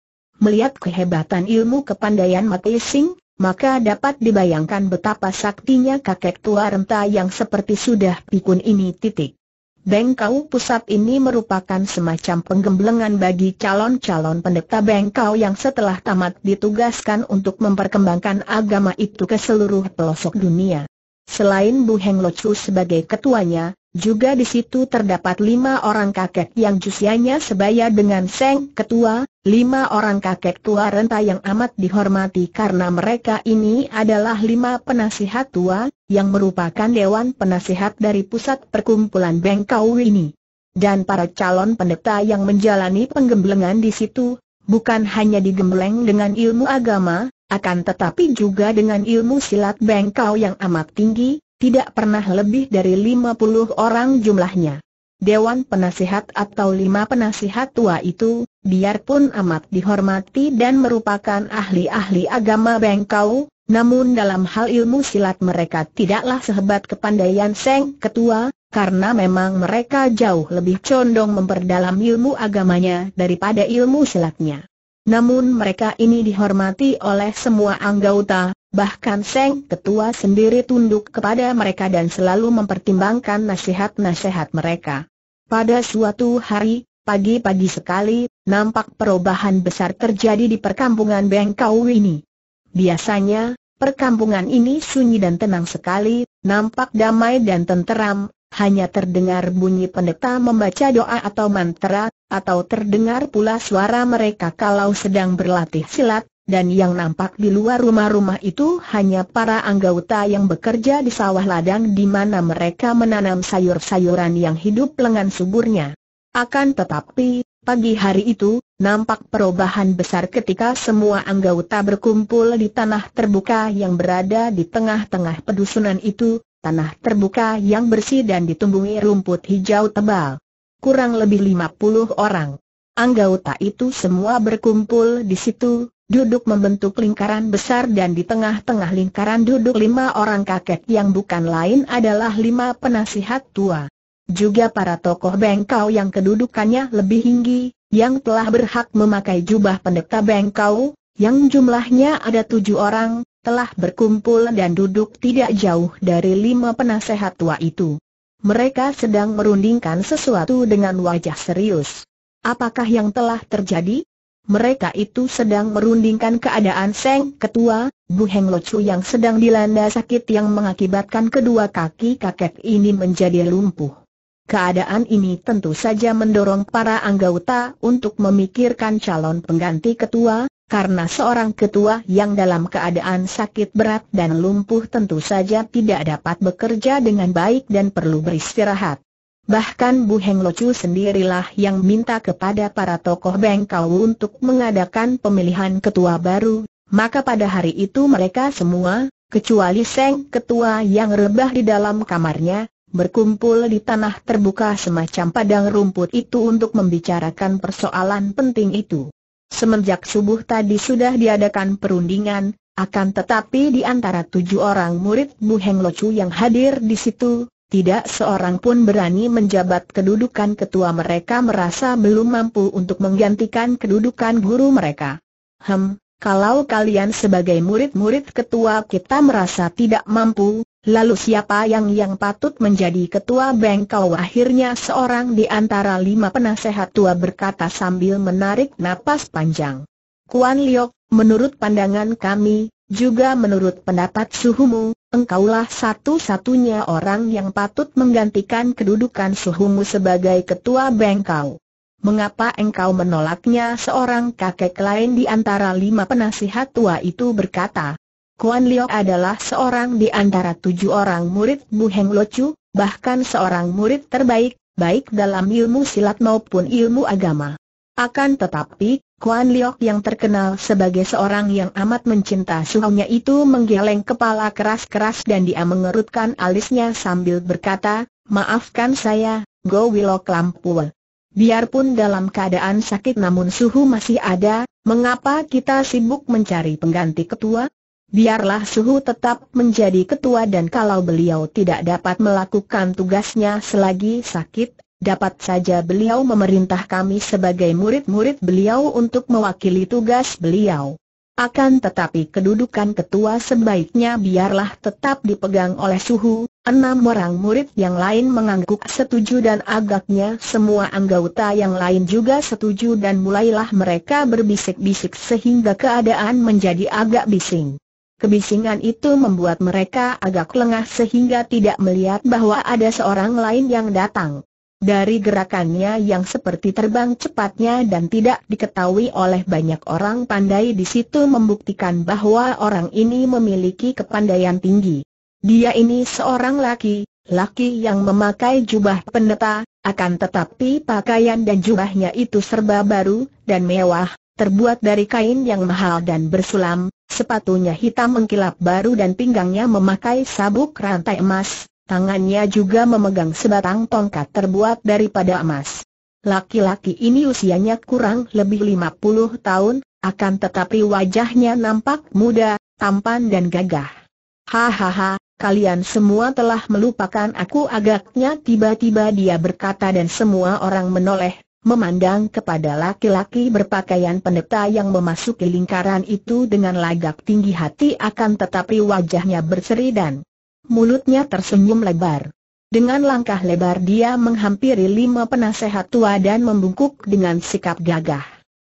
Melihat kehebatan ilmu kepandaian Mati Sing, maka dapat dibayangkan betapa saktinya kakek tua renta yang seperti sudah pikun ini titik. Bengkau pusat ini merupakan semacam penggemblengan bagi calon-calon pendeta Bengkau yang setelah tamat ditugaskan untuk memperkembangkan agama itu ke seluruh pelosok dunia. Selain Bu Heng Locu sebagai ketuanya, juga di situ terdapat lima orang kakek yang usianya sebaya dengan Seng Ketua, lima orang kakek tua renta yang amat dihormati karena mereka ini adalah lima penasihat tua, yang merupakan Dewan Penasihat dari Pusat Perkumpulan Bengkau ini. Dan para calon pendeta yang menjalani penggemblengan di situ, bukan hanya digembleng dengan ilmu agama, akan tetapi juga dengan ilmu silat bengkau yang amat tinggi, tidak pernah lebih dari 50 orang jumlahnya. Dewan penasihat atau lima penasihat tua itu, biarpun amat dihormati dan merupakan ahli-ahli agama bengkau, namun dalam hal ilmu silat mereka tidaklah sehebat kepandaian Seng Ketua, karena memang mereka jauh lebih condong memperdalam ilmu agamanya daripada ilmu silatnya. Namun mereka ini dihormati oleh semua anggota, bahkan Seng Ketua sendiri tunduk kepada mereka dan selalu mempertimbangkan nasihat-nasihat mereka. Pada suatu hari, pagi-pagi sekali, nampak perubahan besar terjadi di perkampungan Bengkau ini. Biasanya, perkampungan ini sunyi dan tenang sekali, nampak damai dan tenteram, hanya terdengar bunyi pendeta membaca doa atau mantra, atau terdengar pula suara mereka kalau sedang berlatih silat, dan yang nampak di luar rumah-rumah itu hanya para anggota yang bekerja di sawah ladang di mana mereka menanam sayur-sayuran yang hidup lengan suburnya. Akan tetapi, pagi hari itu, nampak perubahan besar ketika semua anggota berkumpul di tanah terbuka yang berada di tengah-tengah pedusunan itu, tanah terbuka yang bersih dan ditumbuhi rumput hijau tebal. Kurang lebih 50 orang. Anggota itu semua berkumpul di situ, duduk membentuk lingkaran besar dan di tengah-tengah lingkaran duduk lima orang kakek yang bukan lain adalah lima penasihat tua. Juga para tokoh bengkau yang kedudukannya lebih tinggi, yang telah berhak memakai jubah pendeta bengkau, yang jumlahnya ada tujuh orang, telah berkumpul dan duduk tidak jauh dari lima penasehat tua itu. Mereka sedang merundingkan sesuatu dengan wajah serius. Apakah yang telah terjadi? Mereka itu sedang merundingkan keadaan Seng Ketua, Bu Heng Locu yang sedang dilanda sakit yang mengakibatkan kedua kaki kakek ini menjadi lumpuh. Keadaan ini tentu saja mendorong para anggota untuk memikirkan calon pengganti ketua, karena seorang ketua yang dalam keadaan sakit berat dan lumpuh tentu saja tidak dapat bekerja dengan baik dan perlu beristirahat. Bahkan Bu Heng Locu sendirilah yang minta kepada para tokoh Bengkau untuk mengadakan pemilihan ketua baru, maka pada hari itu mereka semua, kecuali Seng Ketua yang rebah di dalam kamarnya, berkumpul di tanah terbuka semacam padang rumput itu untuk membicarakan persoalan penting itu. Semenjak subuh tadi sudah diadakan perundingan, akan tetapi di antara tujuh orang murid Bu Heng Lo Chu yang hadir di situ, tidak seorang pun berani menjabat kedudukan ketua mereka merasa belum mampu untuk menggantikan kedudukan guru mereka. Hem, kalau kalian sebagai murid-murid ketua kita merasa tidak mampu, Lalu siapa yang yang patut menjadi ketua bengkau akhirnya seorang di antara lima penasehat tua berkata sambil menarik napas panjang. Kuan Liok, menurut pandangan kami, juga menurut pendapat suhumu, engkaulah satu-satunya orang yang patut menggantikan kedudukan suhumu sebagai ketua bengkau. Mengapa engkau menolaknya seorang kakek lain di antara lima penasihat tua itu berkata, Kuan Liok adalah seorang di antara tujuh orang murid Mu Heng Lo Chu, bahkan seorang murid terbaik, baik dalam ilmu silat maupun ilmu agama. Akan tetapi, Kuan Liok yang terkenal sebagai seorang yang amat mencinta suhunya itu menggeleng kepala keras-keras dan dia mengerutkan alisnya sambil berkata, Maafkan saya, Go Wilok Lampul. Biarpun dalam keadaan sakit namun suhu masih ada, mengapa kita sibuk mencari pengganti ketua? biarlah Suhu tetap menjadi ketua dan kalau beliau tidak dapat melakukan tugasnya selagi sakit, dapat saja beliau memerintah kami sebagai murid-murid beliau untuk mewakili tugas beliau. Akan tetapi kedudukan ketua sebaiknya biarlah tetap dipegang oleh Suhu, enam orang murid yang lain mengangguk setuju dan agaknya semua anggota yang lain juga setuju dan mulailah mereka berbisik-bisik sehingga keadaan menjadi agak bising. Kebisingan itu membuat mereka agak lengah sehingga tidak melihat bahwa ada seorang lain yang datang. Dari gerakannya yang seperti terbang cepatnya dan tidak diketahui oleh banyak orang pandai di situ membuktikan bahwa orang ini memiliki kepandaian tinggi. Dia ini seorang laki, laki yang memakai jubah pendeta, akan tetapi pakaian dan jubahnya itu serba baru dan mewah, terbuat dari kain yang mahal dan bersulam, sepatunya hitam mengkilap baru dan pinggangnya memakai sabuk rantai emas, tangannya juga memegang sebatang tongkat terbuat daripada emas. Laki-laki ini usianya kurang lebih 50 tahun, akan tetapi wajahnya nampak muda, tampan dan gagah. Hahaha, kalian semua telah melupakan aku agaknya tiba-tiba dia berkata dan semua orang menoleh, memandang kepada laki-laki berpakaian pendeta yang memasuki lingkaran itu dengan lagak tinggi hati akan tetapi wajahnya berseri dan mulutnya tersenyum lebar. Dengan langkah lebar dia menghampiri lima penasehat tua dan membungkuk dengan sikap gagah.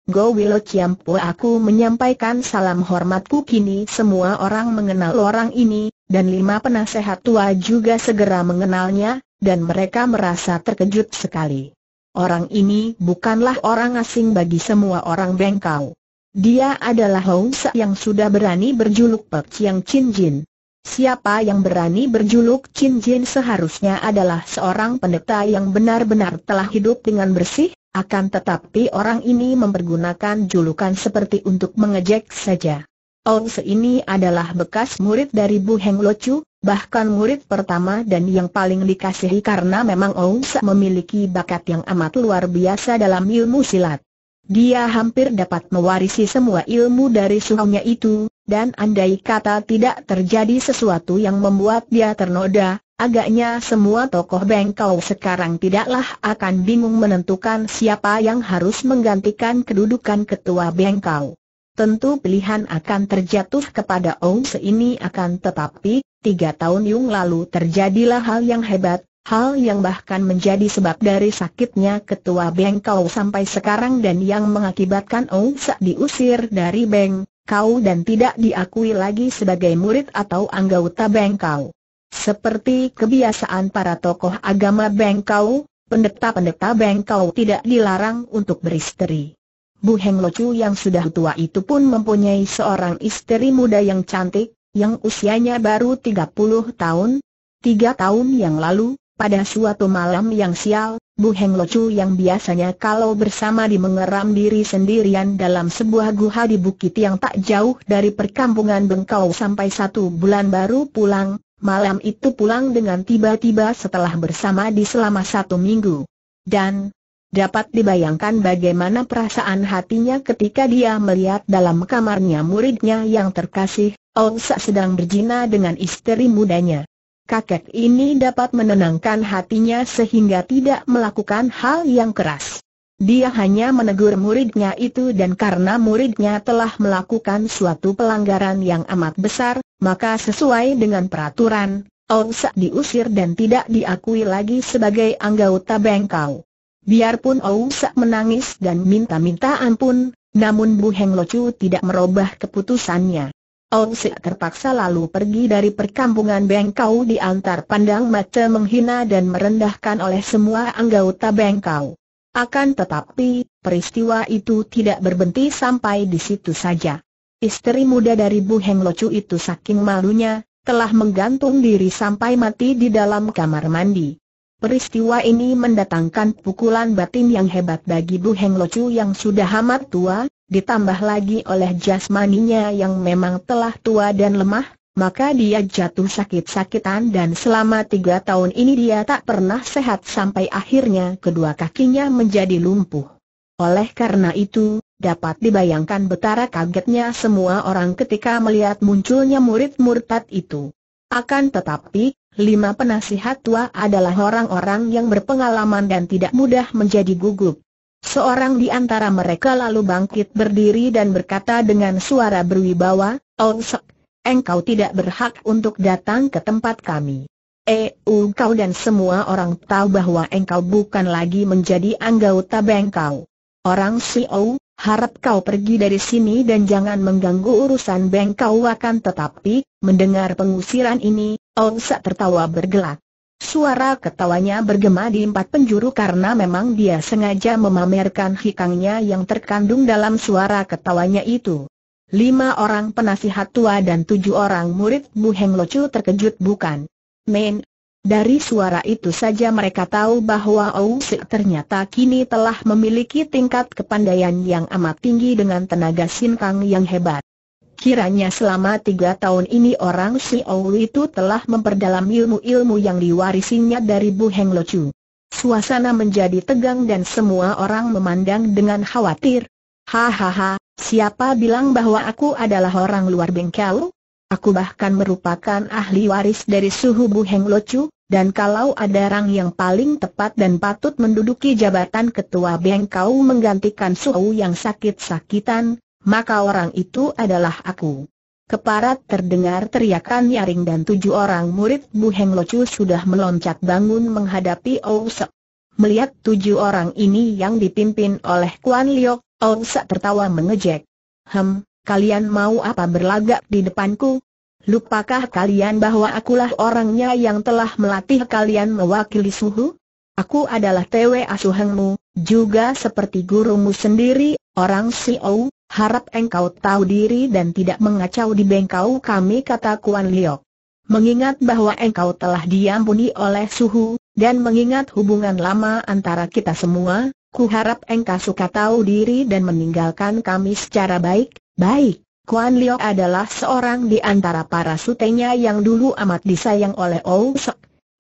Go Willow Chiampo aku menyampaikan salam hormatku kini semua orang mengenal orang ini, dan lima penasehat tua juga segera mengenalnya, dan mereka merasa terkejut sekali. Orang ini bukanlah orang asing bagi semua orang Bengkau. Dia adalah Sa yang sudah berani berjuluk Pek Chiang Chin Jin. Siapa yang berani berjuluk Chin Jin seharusnya adalah seorang pendeta yang benar-benar telah hidup dengan bersih, akan tetapi orang ini mempergunakan julukan seperti untuk mengejek saja. Ong Se ini adalah bekas murid dari Bu Heng Lo Chu, bahkan murid pertama dan yang paling dikasihi karena memang Ong Se memiliki bakat yang amat luar biasa dalam ilmu silat. Dia hampir dapat mewarisi semua ilmu dari suhunya itu, dan andai kata tidak terjadi sesuatu yang membuat dia ternoda, agaknya semua tokoh bengkau sekarang tidaklah akan bingung menentukan siapa yang harus menggantikan kedudukan ketua bengkau tentu pilihan akan terjatuh kepada Ong ini akan tetapi, tiga tahun yang lalu terjadilah hal yang hebat, hal yang bahkan menjadi sebab dari sakitnya ketua Bengkau sampai sekarang dan yang mengakibatkan Ong Se diusir dari Bengkau dan tidak diakui lagi sebagai murid atau anggota Bengkau. Seperti kebiasaan para tokoh agama Bengkau, pendeta-pendeta Bengkau tidak dilarang untuk beristri. Bu Heng Chu yang sudah tua itu pun mempunyai seorang istri muda yang cantik, yang usianya baru 30 tahun. Tiga tahun yang lalu, pada suatu malam yang sial, Bu Heng Chu yang biasanya kalau bersama di mengeram diri sendirian dalam sebuah guha di bukit yang tak jauh dari perkampungan Bengkau sampai satu bulan baru pulang, malam itu pulang dengan tiba-tiba setelah bersama di selama satu minggu. Dan, Dapat dibayangkan bagaimana perasaan hatinya ketika dia melihat dalam kamarnya muridnya yang terkasih, Sa sedang berjina dengan istri mudanya. Kakek ini dapat menenangkan hatinya sehingga tidak melakukan hal yang keras. Dia hanya menegur muridnya itu dan karena muridnya telah melakukan suatu pelanggaran yang amat besar, maka sesuai dengan peraturan, Sa diusir dan tidak diakui lagi sebagai anggota bengkau. Biarpun Ousak menangis dan minta-minta ampun, namun Bu Heng Locu tidak merubah keputusannya. Ousak terpaksa lalu pergi dari perkampungan Bengkau diantar pandang mata menghina dan merendahkan oleh semua anggota Bengkau. Akan tetapi, peristiwa itu tidak berhenti sampai di situ saja. Istri muda dari Bu Heng Locu itu saking malunya, telah menggantung diri sampai mati di dalam kamar mandi. Peristiwa ini mendatangkan pukulan batin yang hebat bagi Bu Heng Locu yang sudah amat tua, ditambah lagi oleh jasmaninya yang memang telah tua dan lemah, maka dia jatuh sakit-sakitan dan selama tiga tahun ini dia tak pernah sehat sampai akhirnya kedua kakinya menjadi lumpuh. Oleh karena itu, dapat dibayangkan betara kagetnya semua orang ketika melihat munculnya murid murtad itu. Akan tetapi, lima penasihat tua adalah orang-orang yang berpengalaman dan tidak mudah menjadi gugup. Seorang di antara mereka lalu bangkit berdiri dan berkata dengan suara berwibawa, Oh engkau tidak berhak untuk datang ke tempat kami. Eh, engkau dan semua orang tahu bahwa engkau bukan lagi menjadi anggota bengkau. Orang CEO, harap kau pergi dari sini dan jangan mengganggu urusan bengkau akan tetapi, mendengar pengusiran ini, Onsa tertawa bergelak. Suara ketawanya bergema di empat penjuru karena memang dia sengaja memamerkan hikangnya yang terkandung dalam suara ketawanya itu. Lima orang penasihat tua dan tujuh orang murid Bu Heng Locu terkejut bukan? Men, dari suara itu saja mereka tahu bahwa Ousi ternyata kini telah memiliki tingkat kepandaian yang amat tinggi dengan tenaga sinkang yang hebat. Kiranya selama tiga tahun ini orang Si Ou itu telah memperdalam ilmu-ilmu yang diwarisinya dari Bu Heng Lo Chu. Suasana menjadi tegang dan semua orang memandang dengan khawatir. Hahaha, siapa bilang bahwa aku adalah orang luar bengkel? Aku bahkan merupakan ahli waris dari suhu Bu Heng Lo Chu, dan kalau ada orang yang paling tepat dan patut menduduki jabatan ketua bengkau menggantikan suhu yang sakit-sakitan, maka orang itu adalah aku. Keparat terdengar teriakan nyaring dan tujuh orang murid Bu Heng Locu sudah meloncat bangun menghadapi Ousek. Melihat tujuh orang ini yang dipimpin oleh Kuan Liok, Ousek tertawa mengejek. Hem, kalian mau apa berlagak di depanku? Lupakah kalian bahwa akulah orangnya yang telah melatih kalian mewakili suhu? Aku adalah Tewe asuhengmu, juga seperti gurumu sendiri, orang Si Ou, Harap engkau tahu diri dan tidak mengacau di bengkau kami kata Kuan Liok. Mengingat bahwa engkau telah diampuni oleh suhu, dan mengingat hubungan lama antara kita semua, ku harap engkau suka tahu diri dan meninggalkan kami secara baik, baik. Kuan Liok adalah seorang di antara para sutenya yang dulu amat disayang oleh Ou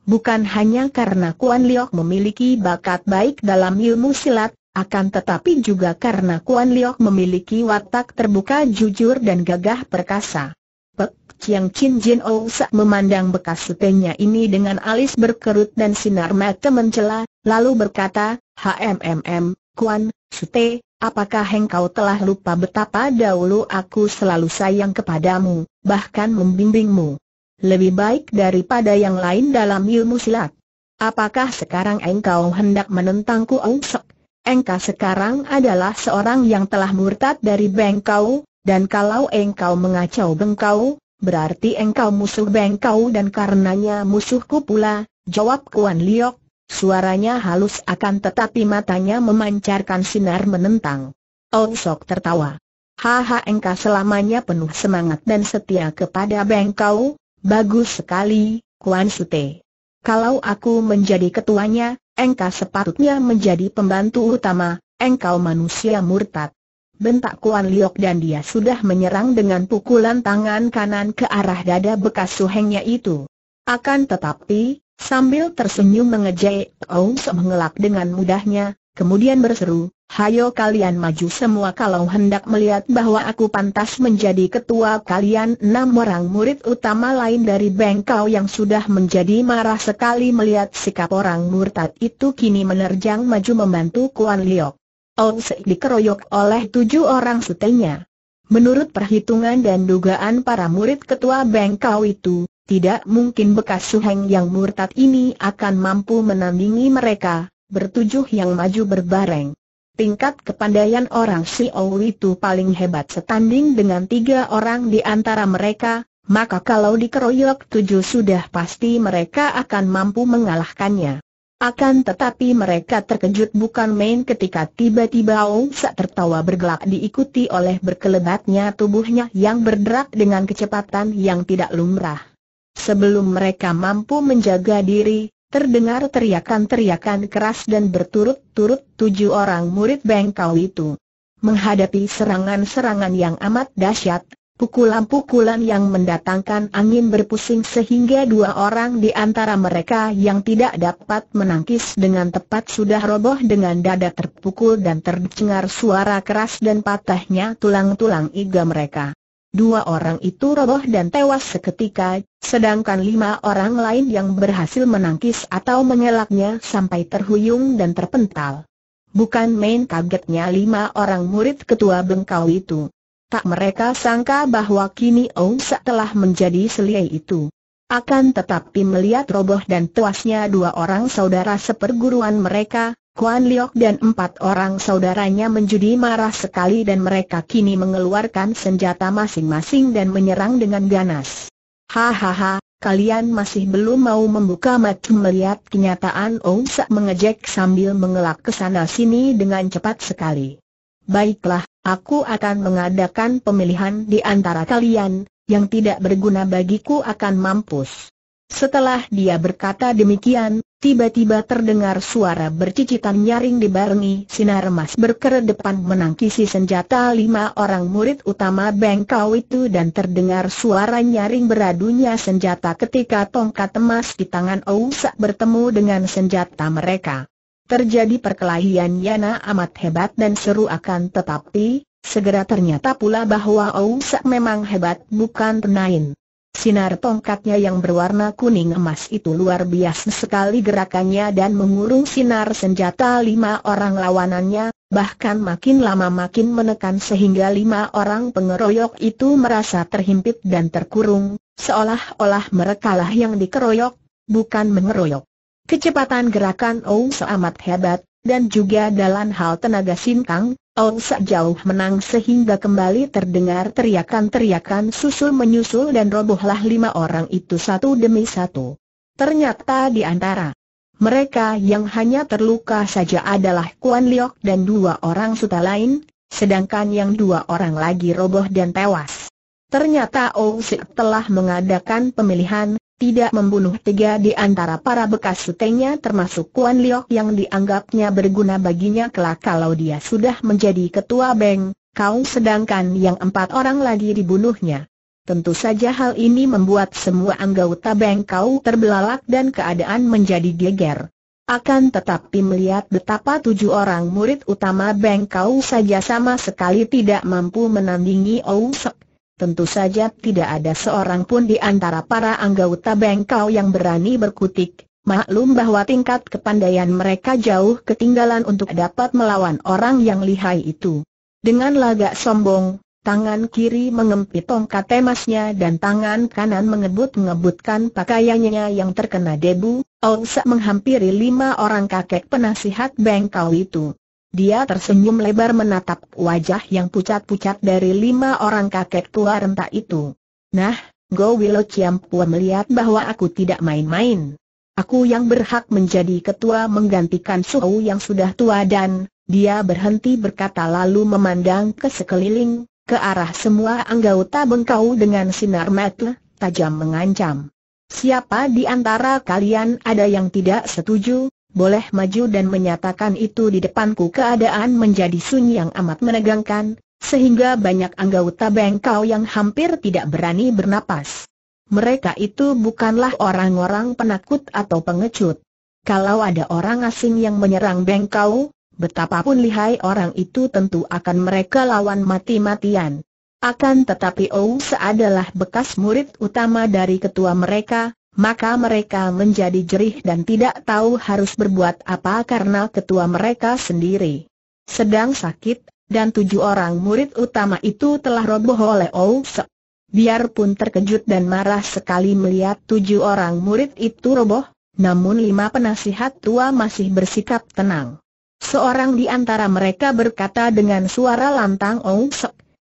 Bukan hanya karena Kuan Liok memiliki bakat baik dalam ilmu silat, akan tetapi juga karena Kuan Liok memiliki watak terbuka jujur dan gagah perkasa. Pek Chiang Chin Jin Ousa memandang bekas sutenya ini dengan alis berkerut dan sinar mata mencela, lalu berkata, HMMM, Kuan, Sute, apakah engkau telah lupa betapa dahulu aku selalu sayang kepadamu, bahkan membimbingmu? Lebih baik daripada yang lain dalam ilmu silat. Apakah sekarang engkau hendak menentangku Ousak? engkau sekarang adalah seorang yang telah murtad dari bengkau, dan kalau engkau mengacau bengkau, berarti engkau musuh bengkau dan karenanya musuhku pula, jawab Kuan Liok, suaranya halus akan tetapi matanya memancarkan sinar menentang. Oh Sok tertawa. Haha engkau selamanya penuh semangat dan setia kepada bengkau, bagus sekali, Kuan Sute. Kalau aku menjadi ketuanya, engkau sepatutnya menjadi pembantu utama, engkau manusia murtad. Bentak Kuan Liok dan dia sudah menyerang dengan pukulan tangan kanan ke arah dada bekas suhengnya itu. Akan tetapi, sambil tersenyum mengejek, Ong Se mengelak dengan mudahnya, Kemudian berseru, hayo kalian maju semua kalau hendak melihat bahwa aku pantas menjadi ketua kalian enam orang murid utama lain dari bengkau yang sudah menjadi marah sekali melihat sikap orang murtad itu kini menerjang maju membantu Kuan Liok. Ousek dikeroyok oleh tujuh orang sutenya. Menurut perhitungan dan dugaan para murid ketua bengkau itu, tidak mungkin bekas suheng yang murtad ini akan mampu menandingi mereka, bertujuh yang maju berbareng. Tingkat kepandaian orang Xiao itu paling hebat setanding dengan tiga orang di antara mereka, maka kalau dikeroyok tujuh sudah pasti mereka akan mampu mengalahkannya. Akan tetapi mereka terkejut bukan main ketika tiba-tiba Ousa tertawa bergelak diikuti oleh berkelebatnya tubuhnya yang berderak dengan kecepatan yang tidak lumrah. Sebelum mereka mampu menjaga diri, Terdengar teriakan-teriakan keras dan berturut-turut tujuh orang murid bengkau itu. Menghadapi serangan-serangan yang amat dahsyat, pukulan-pukulan yang mendatangkan angin berpusing sehingga dua orang di antara mereka yang tidak dapat menangkis dengan tepat sudah roboh dengan dada terpukul dan terdengar suara keras dan patahnya tulang-tulang iga mereka. Dua orang itu roboh dan tewas seketika, sedangkan lima orang lain yang berhasil menangkis atau mengelaknya sampai terhuyung dan terpental. Bukan main kagetnya lima orang murid ketua bengkau itu. Tak mereka sangka bahwa kini Ong telah menjadi seliai itu. Akan tetapi melihat roboh dan tewasnya dua orang saudara seperguruan mereka, Kuan Liok dan empat orang saudaranya menjadi marah sekali dan mereka kini mengeluarkan senjata masing-masing dan menyerang dengan ganas. Hahaha, kalian masih belum mau membuka mata melihat kenyataan Ong Sak mengejek sambil mengelak ke sana sini dengan cepat sekali. Baiklah, aku akan mengadakan pemilihan di antara kalian, yang tidak berguna bagiku akan mampus. Setelah dia berkata demikian, tiba-tiba terdengar suara bercicitan nyaring dibarengi sinar emas berkeredepan menangkisi senjata lima orang murid utama bengkau itu dan terdengar suara nyaring beradunya senjata ketika tongkat emas di tangan Ousak bertemu dengan senjata mereka. Terjadi perkelahian Yana amat hebat dan seru akan tetapi, segera ternyata pula bahwa Ousak memang hebat bukan tenain. Sinar tongkatnya yang berwarna kuning emas itu luar biasa sekali gerakannya dan mengurung sinar senjata lima orang lawanannya, bahkan makin lama makin menekan sehingga lima orang pengeroyok itu merasa terhimpit dan terkurung, seolah-olah merekalah yang dikeroyok, bukan mengeroyok. Kecepatan gerakan Ong amat hebat, dan juga dalam hal tenaga sintang, sak jauh menang sehingga kembali terdengar teriakan-teriakan susul menyusul dan robohlah lima orang itu satu demi satu. Ternyata di antara mereka yang hanya terluka saja adalah Kuan Liok dan dua orang suta lain, sedangkan yang dua orang lagi roboh dan tewas. Ternyata Ousik telah mengadakan pemilihan, tidak membunuh tiga di antara para bekas sutenya termasuk Kuan Liok yang dianggapnya berguna baginya kelak kalau dia sudah menjadi ketua Beng, kau sedangkan yang empat orang lagi dibunuhnya. Tentu saja hal ini membuat semua anggota Beng kau terbelalak dan keadaan menjadi geger. Akan tetapi melihat betapa tujuh orang murid utama Beng kau saja sama sekali tidak mampu menandingi Ousek, Tentu saja tidak ada seorang pun di antara para anggota bengkau yang berani berkutik, maklum bahwa tingkat kepandaian mereka jauh ketinggalan untuk dapat melawan orang yang lihai itu. Dengan lagak sombong, tangan kiri mengempit tongkat emasnya dan tangan kanan mengebut-ngebutkan pakaiannya yang terkena debu, Ong menghampiri lima orang kakek penasihat bengkau itu. Dia tersenyum lebar menatap wajah yang pucat-pucat dari lima orang kakek tua renta itu. Nah, Go Willow Ciampua melihat bahwa aku tidak main-main. Aku yang berhak menjadi ketua menggantikan Suhu yang sudah tua dan, dia berhenti berkata lalu memandang ke sekeliling, ke arah semua anggota bengkau dengan sinar mata, tajam mengancam. Siapa di antara kalian ada yang tidak setuju? boleh maju dan menyatakan itu di depanku keadaan menjadi sunyi yang amat menegangkan, sehingga banyak anggota bengkau yang hampir tidak berani bernapas. Mereka itu bukanlah orang-orang penakut atau pengecut. Kalau ada orang asing yang menyerang bengkau, betapapun lihai orang itu tentu akan mereka lawan mati-matian. Akan tetapi Ou adalah bekas murid utama dari ketua mereka, maka mereka menjadi jerih dan tidak tahu harus berbuat apa karena ketua mereka sendiri sedang sakit, dan tujuh orang murid utama itu telah roboh oleh Ouse. Biarpun terkejut dan marah sekali melihat tujuh orang murid itu roboh, namun lima penasihat tua masih bersikap tenang. Seorang di antara mereka berkata dengan suara lantang Ouse,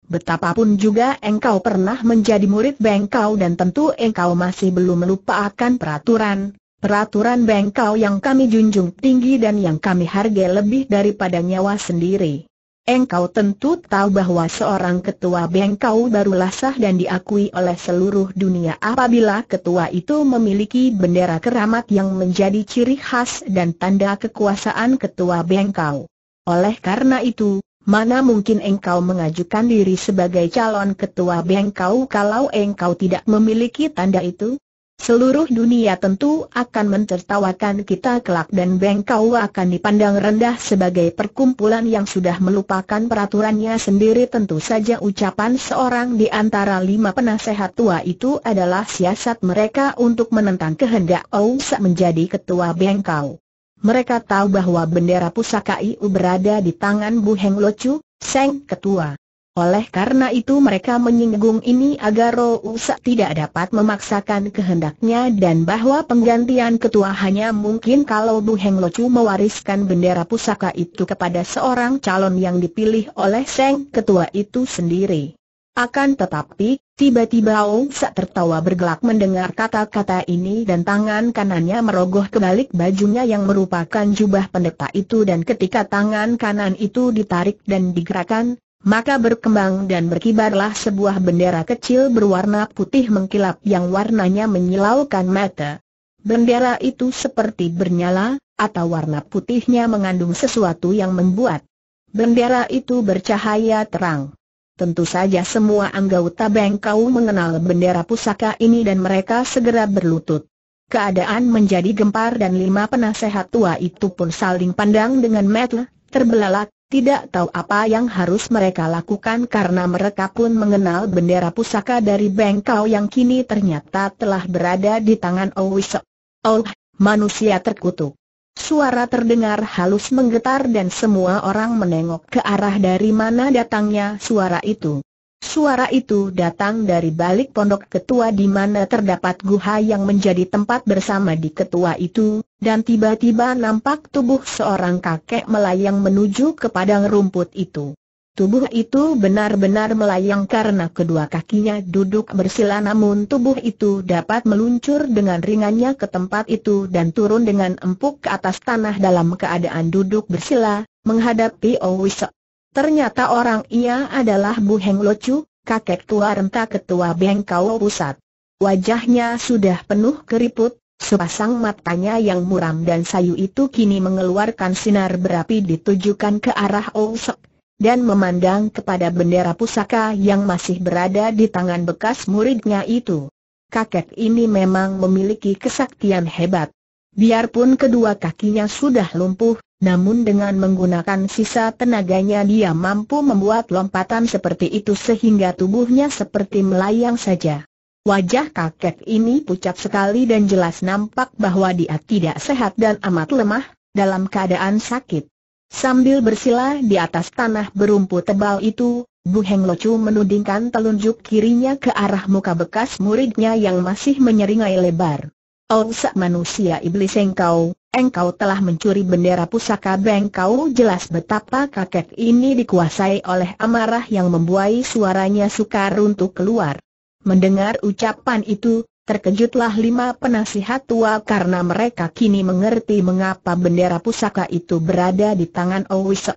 Betapapun juga engkau pernah menjadi murid bengkau dan tentu engkau masih belum melupakan peraturan, peraturan bengkau yang kami junjung tinggi dan yang kami hargai lebih daripada nyawa sendiri. Engkau tentu tahu bahwa seorang ketua bengkau barulah sah dan diakui oleh seluruh dunia apabila ketua itu memiliki bendera keramat yang menjadi ciri khas dan tanda kekuasaan ketua bengkau. Oleh karena itu, Mana mungkin engkau mengajukan diri sebagai calon ketua bengkau kalau engkau tidak memiliki tanda itu? Seluruh dunia tentu akan mencertawakan kita kelak dan bengkau akan dipandang rendah sebagai perkumpulan yang sudah melupakan peraturannya sendiri tentu saja ucapan seorang di antara lima penasehat tua itu adalah siasat mereka untuk menentang kehendak Ousa menjadi ketua bengkau mereka tahu bahwa bendera pusaka IU berada di tangan Bu Heng Locu, Seng Ketua. Oleh karena itu mereka menyinggung ini agar Rousak tidak dapat memaksakan kehendaknya dan bahwa penggantian ketua hanya mungkin kalau Bu Heng Locu mewariskan bendera pusaka itu kepada seorang calon yang dipilih oleh Seng Ketua itu sendiri. Akan tetapi, Tiba-tiba Ong Sak tertawa bergelak mendengar kata-kata ini dan tangan kanannya merogoh ke balik bajunya yang merupakan jubah pendeta itu dan ketika tangan kanan itu ditarik dan digerakkan, maka berkembang dan berkibarlah sebuah bendera kecil berwarna putih mengkilap yang warnanya menyilaukan mata. Bendera itu seperti bernyala, atau warna putihnya mengandung sesuatu yang membuat bendera itu bercahaya terang. Tentu saja semua anggota bengkau mengenal bendera pusaka ini dan mereka segera berlutut. Keadaan menjadi gempar dan lima penasehat tua itu pun saling pandang dengan metel, terbelalak, tidak tahu apa yang harus mereka lakukan karena mereka pun mengenal bendera pusaka dari bengkau yang kini ternyata telah berada di tangan Owisok. Oh, manusia terkutuk. Suara terdengar halus menggetar dan semua orang menengok ke arah dari mana datangnya suara itu. Suara itu datang dari balik pondok ketua di mana terdapat guha yang menjadi tempat bersama di ketua itu, dan tiba-tiba nampak tubuh seorang kakek melayang menuju ke padang rumput itu. Tubuh itu benar-benar melayang karena kedua kakinya duduk bersila namun tubuh itu dapat meluncur dengan ringannya ke tempat itu dan turun dengan empuk ke atas tanah dalam keadaan duduk bersila, menghadapi Owisok. Oh Ternyata orang ia adalah Bu Heng Locu, kakek tua renta ketua Bengkau Pusat. Wajahnya sudah penuh keriput, Sepasang matanya yang muram dan sayu itu kini mengeluarkan sinar berapi ditujukan ke arah Owisok. Oh dan memandang kepada bendera pusaka yang masih berada di tangan bekas muridnya itu. Kakek ini memang memiliki kesaktian hebat. Biarpun kedua kakinya sudah lumpuh, namun dengan menggunakan sisa tenaganya dia mampu membuat lompatan seperti itu sehingga tubuhnya seperti melayang saja. Wajah kakek ini pucat sekali dan jelas nampak bahwa dia tidak sehat dan amat lemah, dalam keadaan sakit. Sambil bersila di atas tanah berumput tebal itu, Bu Heng Locu menudingkan telunjuk kirinya ke arah muka bekas muridnya yang masih menyeringai lebar. Oh sak manusia iblis engkau, engkau telah mencuri bendera pusaka bengkau jelas betapa kakek ini dikuasai oleh amarah yang membuai suaranya sukar untuk keluar. Mendengar ucapan itu, Terkejutlah lima penasihat tua karena mereka kini mengerti mengapa bendera pusaka itu berada di tangan Owise.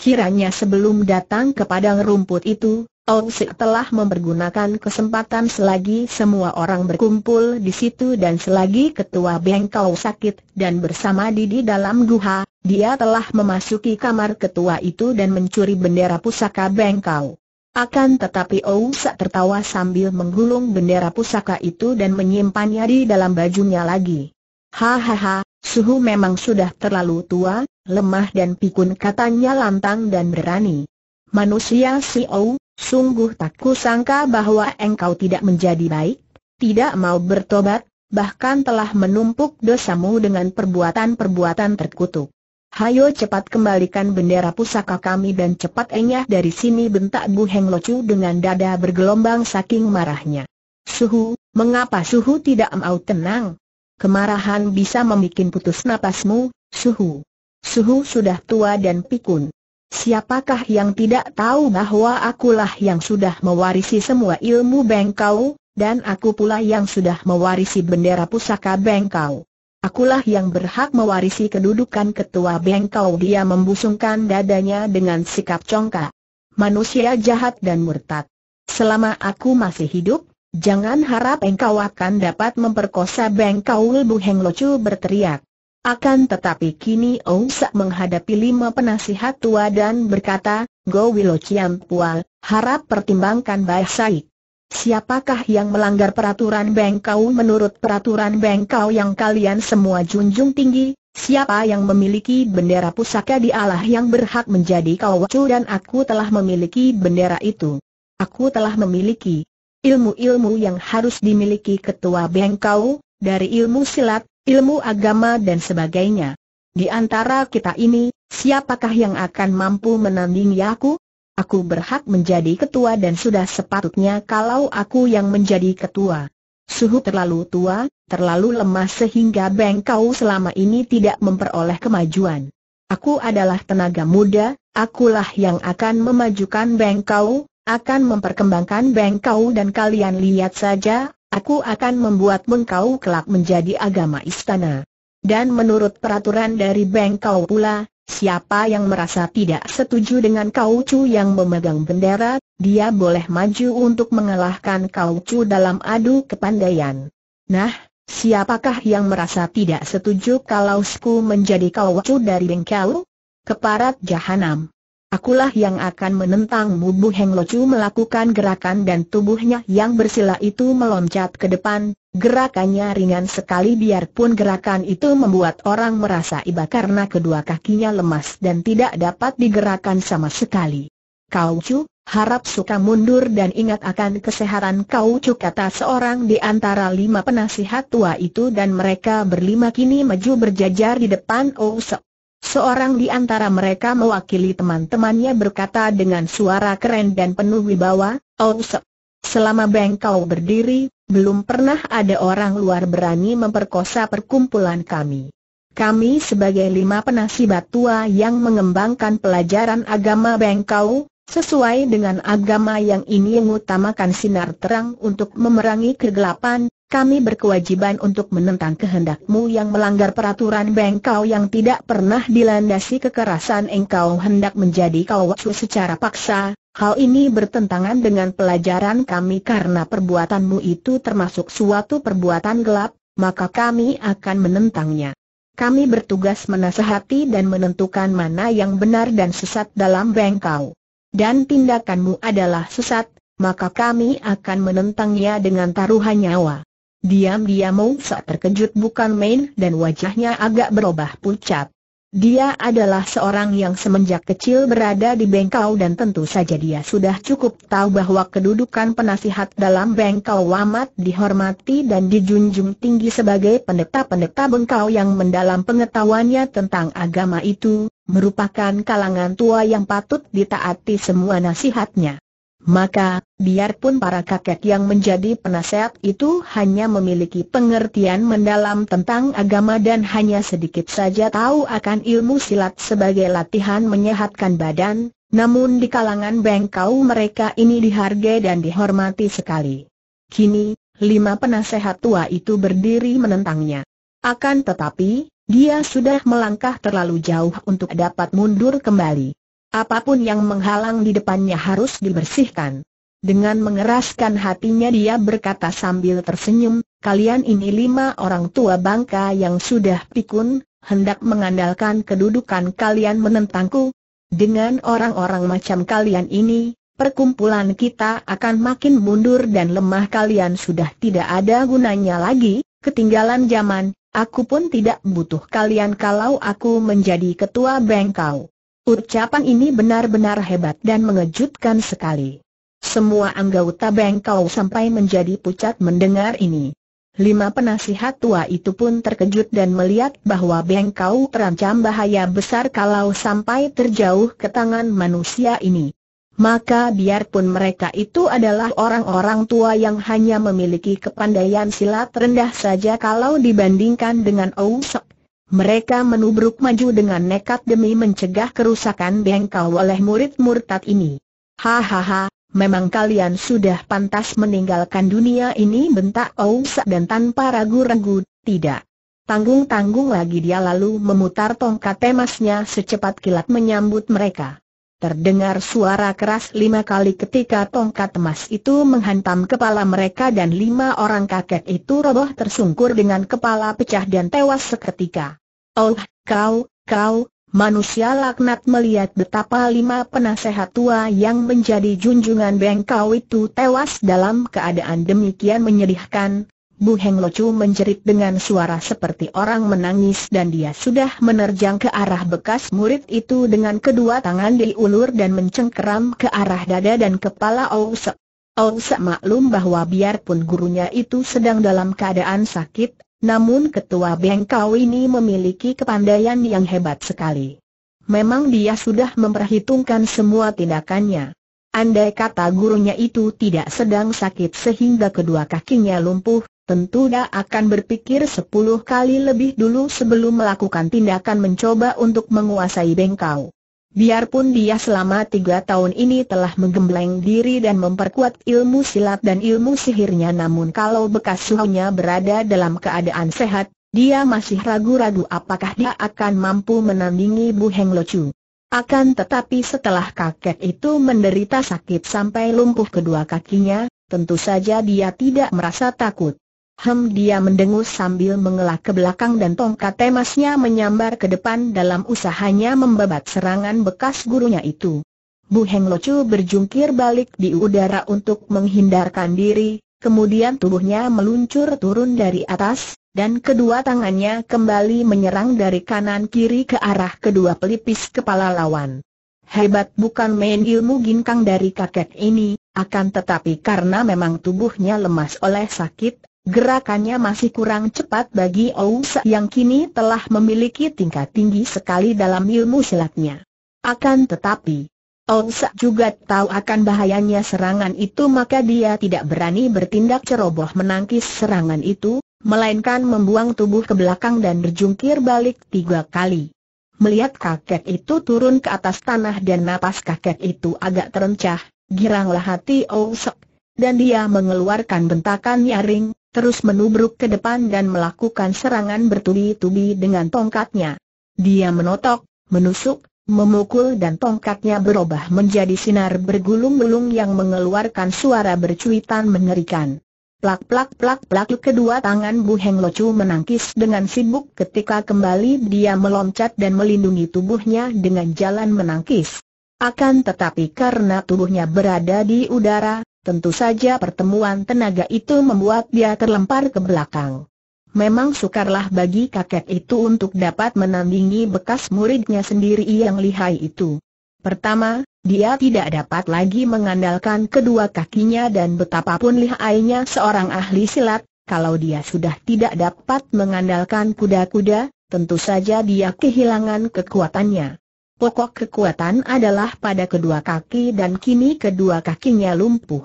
Kiranya sebelum datang ke padang rumput itu, Owise telah mempergunakan kesempatan selagi semua orang berkumpul di situ dan selagi ketua bengkau sakit dan bersama di dalam guha, dia telah memasuki kamar ketua itu dan mencuri bendera pusaka bengkau. Akan tetapi Ousa tertawa sambil menggulung bendera pusaka itu dan menyimpannya di dalam bajunya lagi. Hahaha, Suhu memang sudah terlalu tua, lemah dan pikun katanya lantang dan berani. Manusia si Ou, sungguh tak kusangka bahwa engkau tidak menjadi baik, tidak mau bertobat, bahkan telah menumpuk dosamu dengan perbuatan-perbuatan terkutuk. Hayo cepat kembalikan bendera pusaka kami dan cepat enyah dari sini bentak Bu Heng Locu dengan dada bergelombang saking marahnya. Suhu, mengapa Suhu tidak mau tenang? Kemarahan bisa membuat putus napasmu, Suhu. Suhu sudah tua dan pikun. Siapakah yang tidak tahu bahwa akulah yang sudah mewarisi semua ilmu bengkau, dan aku pula yang sudah mewarisi bendera pusaka bengkau. Akulah yang berhak mewarisi kedudukan ketua bengkau dia membusungkan dadanya dengan sikap congkak. Manusia jahat dan murtad. Selama aku masih hidup, jangan harap engkau akan dapat memperkosa bengkau Bu Heng Locu berteriak. Akan tetapi kini Ong menghadapi lima penasihat tua dan berkata, Go Wilo Chiam Pual, harap pertimbangkan baik-baik. Siapakah yang melanggar peraturan Bengkau menurut peraturan Bengkau yang kalian semua junjung tinggi? Siapa yang memiliki bendera pusaka di Allah yang berhak menjadi kawacu dan aku telah memiliki bendera itu. Aku telah memiliki ilmu-ilmu yang harus dimiliki ketua Bengkau, dari ilmu silat, ilmu agama dan sebagainya. Di antara kita ini, siapakah yang akan mampu menandingi aku? Aku berhak menjadi ketua dan sudah sepatutnya kalau aku yang menjadi ketua. Suhu terlalu tua, terlalu lemah sehingga bengkau selama ini tidak memperoleh kemajuan. Aku adalah tenaga muda, akulah yang akan memajukan bengkau, akan memperkembangkan bengkau dan kalian lihat saja, aku akan membuat bengkau kelak menjadi agama istana. Dan menurut peraturan dari bengkau pula, Siapa yang merasa tidak setuju dengan Kau Chu yang memegang bendera, dia boleh maju untuk mengalahkan Kau Chu dalam adu kepandaian. Nah, siapakah yang merasa tidak setuju kalau Sku menjadi Kau Chu dari Bengkau? Keparat Jahanam. Akulah yang akan menentangmu Bu Heng Locu melakukan gerakan dan tubuhnya yang bersila itu meloncat ke depan, gerakannya ringan sekali biarpun gerakan itu membuat orang merasa iba karena kedua kakinya lemas dan tidak dapat digerakkan sama sekali. Kau cu, harap suka mundur dan ingat akan kesehatan kau cu kata seorang di antara lima penasihat tua itu dan mereka berlima kini maju berjajar di depan Ouso. Oh Seorang di antara mereka mewakili teman-temannya berkata dengan suara keren dan penuh wibawa, Ausep. Oh, Selama bengkau berdiri, belum pernah ada orang luar berani memperkosa perkumpulan kami. Kami sebagai lima penasibat tua yang mengembangkan pelajaran agama bengkau, Sesuai dengan agama yang ini mengutamakan sinar terang untuk memerangi kegelapan, kami berkewajiban untuk menentang kehendakmu yang melanggar peraturan bengkau yang tidak pernah dilandasi kekerasan engkau hendak menjadi kawatsu secara paksa, hal ini bertentangan dengan pelajaran kami karena perbuatanmu itu termasuk suatu perbuatan gelap, maka kami akan menentangnya. Kami bertugas menasehati dan menentukan mana yang benar dan sesat dalam bengkau. Dan tindakanmu adalah sesat, maka kami akan menentangnya dengan taruhan nyawa. Diam-diam Mousa terkejut bukan main dan wajahnya agak berubah pucat. Dia adalah seorang yang semenjak kecil berada di bengkau dan tentu saja dia sudah cukup tahu bahwa kedudukan penasihat dalam bengkau amat dihormati dan dijunjung tinggi sebagai pendeta-pendeta bengkau yang mendalam pengetahuannya tentang agama itu, merupakan kalangan tua yang patut ditaati semua nasihatnya. Maka, biarpun para kakek yang menjadi penasehat itu hanya memiliki pengertian mendalam tentang agama dan hanya sedikit saja tahu akan ilmu silat sebagai latihan menyehatkan badan, namun di kalangan bengkau mereka ini dihargai dan dihormati sekali. Kini, lima penasehat tua itu berdiri menentangnya. Akan tetapi, dia sudah melangkah terlalu jauh untuk dapat mundur kembali. Apapun yang menghalang di depannya harus dibersihkan. Dengan mengeraskan hatinya dia berkata sambil tersenyum, kalian ini lima orang tua bangka yang sudah pikun, hendak mengandalkan kedudukan kalian menentangku. Dengan orang-orang macam kalian ini, perkumpulan kita akan makin mundur dan lemah kalian sudah tidak ada gunanya lagi, ketinggalan zaman, aku pun tidak butuh kalian kalau aku menjadi ketua bengkau. Ucapan ini benar-benar hebat dan mengejutkan sekali. Semua anggota bengkau sampai menjadi pucat mendengar ini. Lima penasihat tua itu pun terkejut dan melihat bahwa bengkau terancam bahaya besar kalau sampai terjauh ke tangan manusia ini. Maka biarpun mereka itu adalah orang-orang tua yang hanya memiliki kepandaian silat rendah saja kalau dibandingkan dengan Ousok mereka menubruk maju dengan nekat demi mencegah kerusakan bengkau oleh murid murtad ini. Hahaha, memang kalian sudah pantas meninggalkan dunia ini bentak Ousa dan tanpa ragu-ragu, tidak. Tanggung-tanggung lagi dia lalu memutar tongkat emasnya secepat kilat menyambut mereka. Terdengar suara keras lima kali ketika tongkat emas itu menghantam kepala mereka dan lima orang kakek itu roboh tersungkur dengan kepala pecah dan tewas seketika. Oh, kau, kau, manusia laknat melihat betapa lima penasehat tua yang menjadi junjungan bengkau itu tewas dalam keadaan demikian menyedihkan, Bu Heng Locu menjerit dengan suara seperti orang menangis dan dia sudah menerjang ke arah bekas murid itu dengan kedua tangan diulur dan mencengkeram ke arah dada dan kepala Ousek. Ousek maklum bahwa biarpun gurunya itu sedang dalam keadaan sakit, namun ketua bengkau ini memiliki kepandaian yang hebat sekali. Memang dia sudah memperhitungkan semua tindakannya. Andai kata gurunya itu tidak sedang sakit sehingga kedua kakinya lumpuh, tentu dia akan berpikir sepuluh kali lebih dulu sebelum melakukan tindakan mencoba untuk menguasai bengkau. Biarpun dia selama tiga tahun ini telah menggembleng diri dan memperkuat ilmu silat dan ilmu sihirnya namun kalau bekas suhunya berada dalam keadaan sehat, dia masih ragu-ragu apakah dia akan mampu menandingi Bu Heng Locu. Akan tetapi setelah kakek itu menderita sakit sampai lumpuh kedua kakinya, tentu saja dia tidak merasa takut. Hem dia mendengus sambil mengelak ke belakang dan tongkat temasnya menyambar ke depan dalam usahanya membabat serangan bekas gurunya itu. Bu Heng Locu berjungkir balik di udara untuk menghindarkan diri, kemudian tubuhnya meluncur turun dari atas, dan kedua tangannya kembali menyerang dari kanan kiri ke arah kedua pelipis kepala lawan. Hebat bukan main ilmu ginkang dari kakek ini, akan tetapi karena memang tubuhnya lemas oleh sakit Gerakannya masih kurang cepat bagi Ousa yang kini telah memiliki tingkat tinggi sekali dalam ilmu silatnya. Akan tetapi, Ousa juga tahu akan bahayanya serangan itu maka dia tidak berani bertindak ceroboh menangkis serangan itu, melainkan membuang tubuh ke belakang dan berjungkir balik tiga kali. Melihat kakek itu turun ke atas tanah dan napas kakek itu agak terencah, giranglah hati Ousa, dan dia mengeluarkan bentakan nyaring, terus menubruk ke depan dan melakukan serangan bertubi-tubi dengan tongkatnya. Dia menotok, menusuk, memukul dan tongkatnya berubah menjadi sinar bergulung-gulung yang mengeluarkan suara bercuitan mengerikan. Plak plak plak plak kedua tangan Bu Heng Locu menangkis dengan sibuk ketika kembali dia meloncat dan melindungi tubuhnya dengan jalan menangkis. Akan tetapi karena tubuhnya berada di udara, Tentu saja pertemuan tenaga itu membuat dia terlempar ke belakang. Memang sukarlah bagi kakek itu untuk dapat menandingi bekas muridnya sendiri yang lihai itu. Pertama, dia tidak dapat lagi mengandalkan kedua kakinya dan betapapun lihainya seorang ahli silat, kalau dia sudah tidak dapat mengandalkan kuda-kuda, tentu saja dia kehilangan kekuatannya. Pokok kekuatan adalah pada kedua kaki dan kini kedua kakinya lumpuh.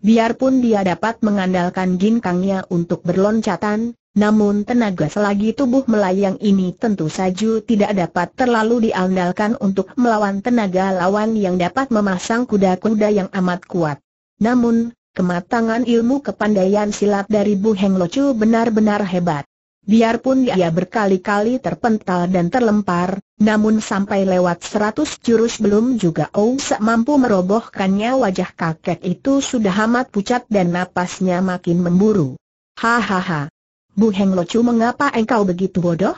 Biarpun dia dapat mengandalkan ginkangnya untuk berloncatan, namun tenaga selagi tubuh melayang ini tentu saja tidak dapat terlalu diandalkan untuk melawan tenaga lawan yang dapat memasang kuda-kuda yang amat kuat. Namun, kematangan ilmu kepandaian silat dari Bu Heng Locu benar-benar hebat. Biarpun dia berkali-kali terpental dan terlempar, namun sampai lewat seratus jurus belum juga Ousa mampu merobohkannya wajah kakek itu sudah amat pucat dan napasnya makin memburu. Hahaha. Bu Heng Locu mengapa engkau begitu bodoh?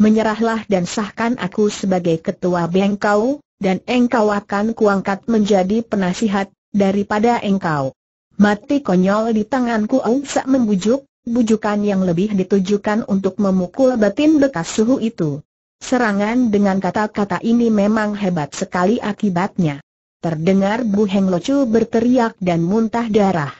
Menyerahlah dan sahkan aku sebagai ketua bengkau, dan engkau akan kuangkat menjadi penasihat, daripada engkau. Mati konyol di tanganku Ousa membujuk, bujukan yang lebih ditujukan untuk memukul batin bekas suhu itu. Serangan dengan kata-kata ini memang hebat sekali akibatnya. Terdengar Bu Heng Locu berteriak dan muntah darah.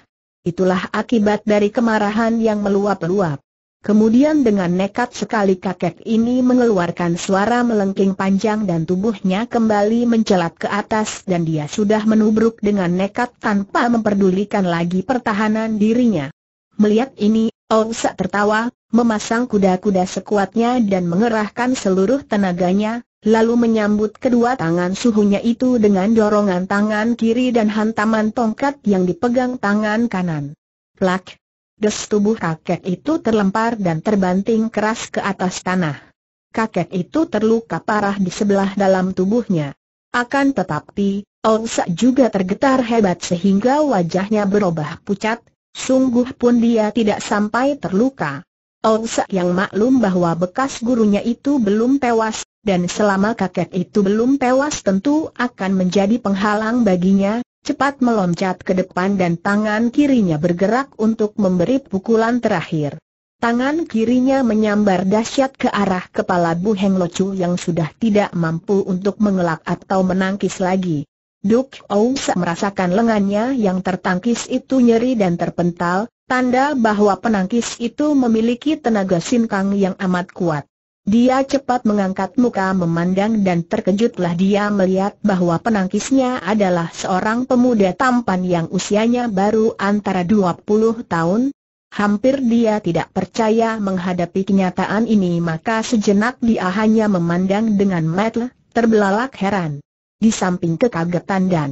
Itulah akibat dari kemarahan yang meluap-luap. Kemudian dengan nekat sekali kakek ini mengeluarkan suara melengking panjang dan tubuhnya kembali mencelat ke atas dan dia sudah menubruk dengan nekat tanpa memperdulikan lagi pertahanan dirinya. Melihat ini, Ousa tertawa, memasang kuda-kuda sekuatnya dan mengerahkan seluruh tenaganya, lalu menyambut kedua tangan suhunya itu dengan dorongan tangan kiri dan hantaman tongkat yang dipegang tangan kanan. Plak! Des tubuh kakek itu terlempar dan terbanting keras ke atas tanah. Kakek itu terluka parah di sebelah dalam tubuhnya. Akan tetapi, Ousa juga tergetar hebat sehingga wajahnya berubah pucat, sungguh pun dia tidak sampai terluka. Ousak yang maklum bahwa bekas gurunya itu belum tewas, dan selama kakek itu belum tewas tentu akan menjadi penghalang baginya, cepat meloncat ke depan dan tangan kirinya bergerak untuk memberi pukulan terakhir. Tangan kirinya menyambar dahsyat ke arah kepala Bu Heng Locu yang sudah tidak mampu untuk mengelak atau menangkis lagi. Duk Ousa merasakan lengannya yang tertangkis itu nyeri dan terpental, tanda bahwa penangkis itu memiliki tenaga sinkang yang amat kuat. Dia cepat mengangkat muka memandang dan terkejutlah dia melihat bahwa penangkisnya adalah seorang pemuda tampan yang usianya baru antara 20 tahun. Hampir dia tidak percaya menghadapi kenyataan ini maka sejenak dia hanya memandang dengan mata terbelalak heran. Di samping kekagetan dan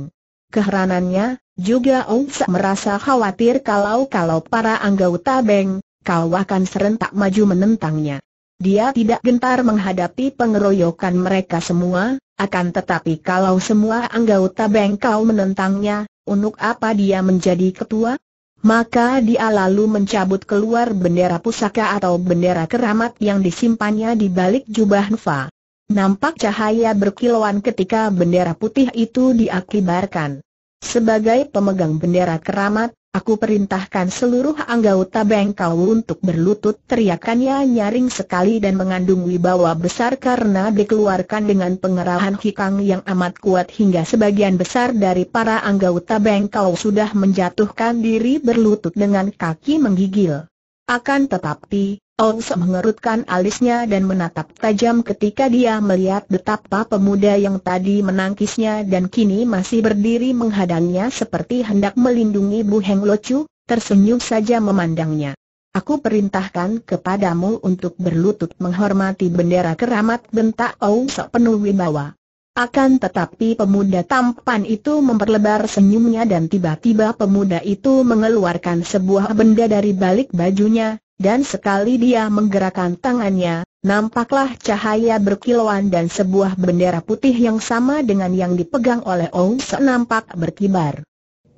keheranannya, juga Ong Sa merasa khawatir kalau-kalau para anggota Beng, kau akan serentak maju menentangnya. Dia tidak gentar menghadapi pengeroyokan mereka semua, akan tetapi kalau semua anggota Beng kau menentangnya, untuk apa dia menjadi ketua? Maka dia lalu mencabut keluar bendera pusaka atau bendera keramat yang disimpannya di balik jubah Nufa. Nampak cahaya berkilauan ketika bendera putih itu diakibarkan. Sebagai pemegang bendera keramat, aku perintahkan seluruh anggota bengkau untuk berlutut teriakannya nyaring sekali dan mengandung wibawa besar karena dikeluarkan dengan pengerahan hikang yang amat kuat hingga sebagian besar dari para anggota bengkau sudah menjatuhkan diri berlutut dengan kaki menggigil. Akan tetapi, Onse mengerutkan alisnya dan menatap tajam ketika dia melihat betapa pemuda yang tadi menangkisnya dan kini masih berdiri menghadangnya seperti hendak melindungi Bu Heng Locu, tersenyum saja memandangnya. Aku perintahkan kepadamu untuk berlutut menghormati bendera keramat bentak Onse penuh wibawa. Akan tetapi pemuda tampan itu memperlebar senyumnya dan tiba-tiba pemuda itu mengeluarkan sebuah benda dari balik bajunya, dan sekali dia menggerakkan tangannya, nampaklah cahaya berkilauan dan sebuah bendera putih yang sama dengan yang dipegang oleh Ong Se nampak berkibar.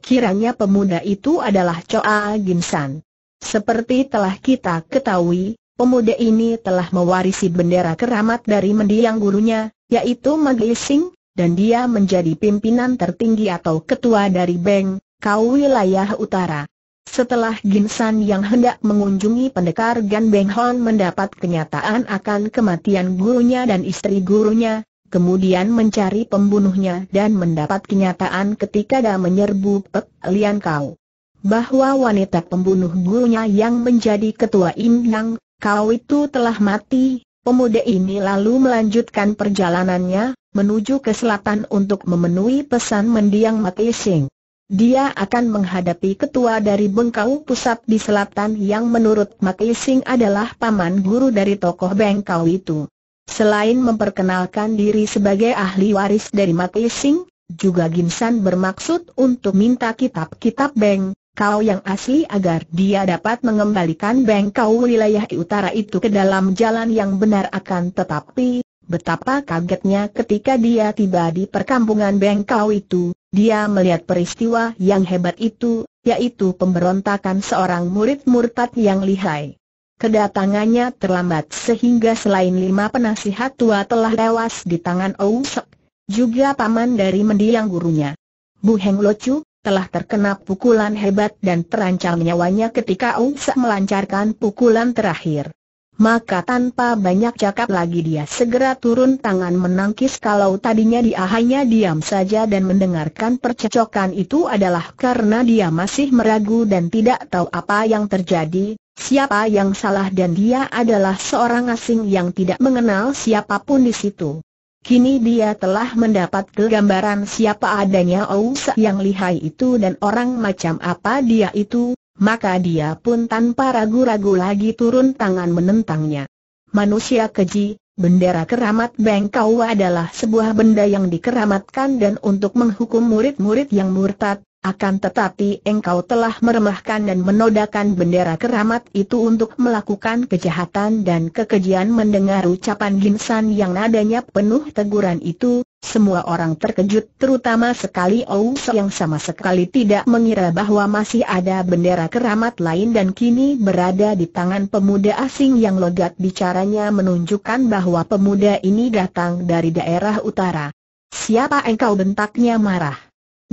Kiranya pemuda itu adalah Choa Gimsan. Seperti telah kita ketahui, pemuda ini telah mewarisi bendera keramat dari mendiang gurunya, yaitu Magi Sing, dan dia menjadi pimpinan tertinggi atau ketua dari Beng, Kau wilayah utara. Setelah Ginsan yang hendak mengunjungi pendekar Gan Beng Hon mendapat kenyataan akan kematian gurunya dan istri gurunya, kemudian mencari pembunuhnya dan mendapat kenyataan ketika dia menyerbu Pek Lian Kau. Bahwa wanita pembunuh gurunya yang menjadi ketua Im Nang, kau itu telah mati, pemuda ini lalu melanjutkan perjalanannya, menuju ke selatan untuk memenuhi pesan mendiang Mati Sing dia akan menghadapi ketua dari Bengkau Pusat di Selatan yang menurut Mak Ising adalah paman guru dari tokoh Bengkau itu. Selain memperkenalkan diri sebagai ahli waris dari Mak Ising, juga Gimsan bermaksud untuk minta kitab-kitab Bengkau yang asli agar dia dapat mengembalikan Bengkau wilayah utara itu ke dalam jalan yang benar akan tetapi, betapa kagetnya ketika dia tiba di perkampungan Bengkau itu, dia melihat peristiwa yang hebat itu, yaitu pemberontakan seorang murid murtad yang lihai. Kedatangannya terlambat sehingga selain lima penasihat tua telah tewas di tangan Ousek, juga paman dari mendiang gurunya. Bu Heng Locu, telah terkena pukulan hebat dan terancam nyawanya ketika Ousek melancarkan pukulan terakhir. Maka tanpa banyak cakap lagi dia segera turun tangan menangkis kalau tadinya dia hanya diam saja dan mendengarkan percecokan itu adalah karena dia masih meragu dan tidak tahu apa yang terjadi, siapa yang salah dan dia adalah seorang asing yang tidak mengenal siapapun di situ. Kini dia telah mendapat kegambaran siapa adanya Ousa yang lihai itu dan orang macam apa dia itu, maka dia pun tanpa ragu-ragu lagi turun tangan menentangnya. Manusia keji, bendera keramat Bengkau adalah sebuah benda yang dikeramatkan dan untuk menghukum murid-murid yang murtad, akan tetapi engkau telah meremahkan dan menodakan bendera keramat itu untuk melakukan kejahatan dan kekejian mendengar ucapan Ginsan yang nadanya penuh teguran itu, semua orang terkejut terutama sekali Ouse yang sama sekali tidak mengira bahwa masih ada bendera keramat lain dan kini berada di tangan pemuda asing yang logat bicaranya menunjukkan bahwa pemuda ini datang dari daerah utara. Siapa engkau bentaknya marah?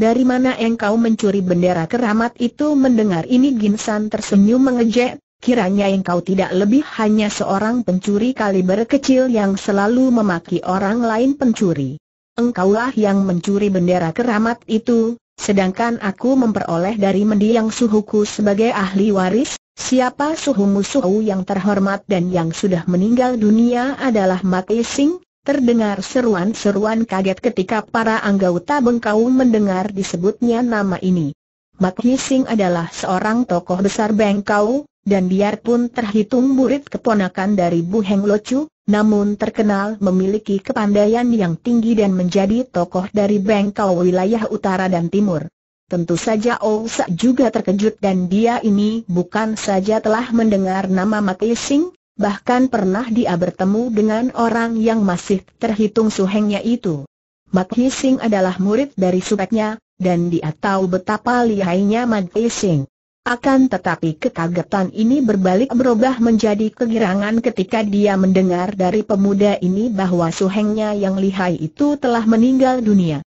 dari mana engkau mencuri bendera keramat itu mendengar ini Ginsan tersenyum mengejek, kiranya engkau tidak lebih hanya seorang pencuri kaliber kecil yang selalu memaki orang lain pencuri. Engkaulah yang mencuri bendera keramat itu, sedangkan aku memperoleh dari mendiang suhuku sebagai ahli waris, siapa suhumu suhu yang terhormat dan yang sudah meninggal dunia adalah Mak Ising. Terdengar seruan-seruan kaget ketika para anggota bengkau mendengar disebutnya nama ini. Mak Hising adalah seorang tokoh besar bengkau, dan biarpun terhitung murid keponakan dari Bu Heng Locu, namun terkenal memiliki kepandaian yang tinggi dan menjadi tokoh dari bengkau wilayah utara dan timur. Tentu saja Sa juga terkejut dan dia ini bukan saja telah mendengar nama Mak Hising, Bahkan pernah dia bertemu dengan orang yang masih terhitung suhengnya itu. Mat Hising adalah murid dari supeknya, dan dia tahu betapa lihainya Mat Hising. Akan tetapi kekagetan ini berbalik berubah menjadi kegirangan ketika dia mendengar dari pemuda ini bahwa suhengnya yang lihai itu telah meninggal dunia.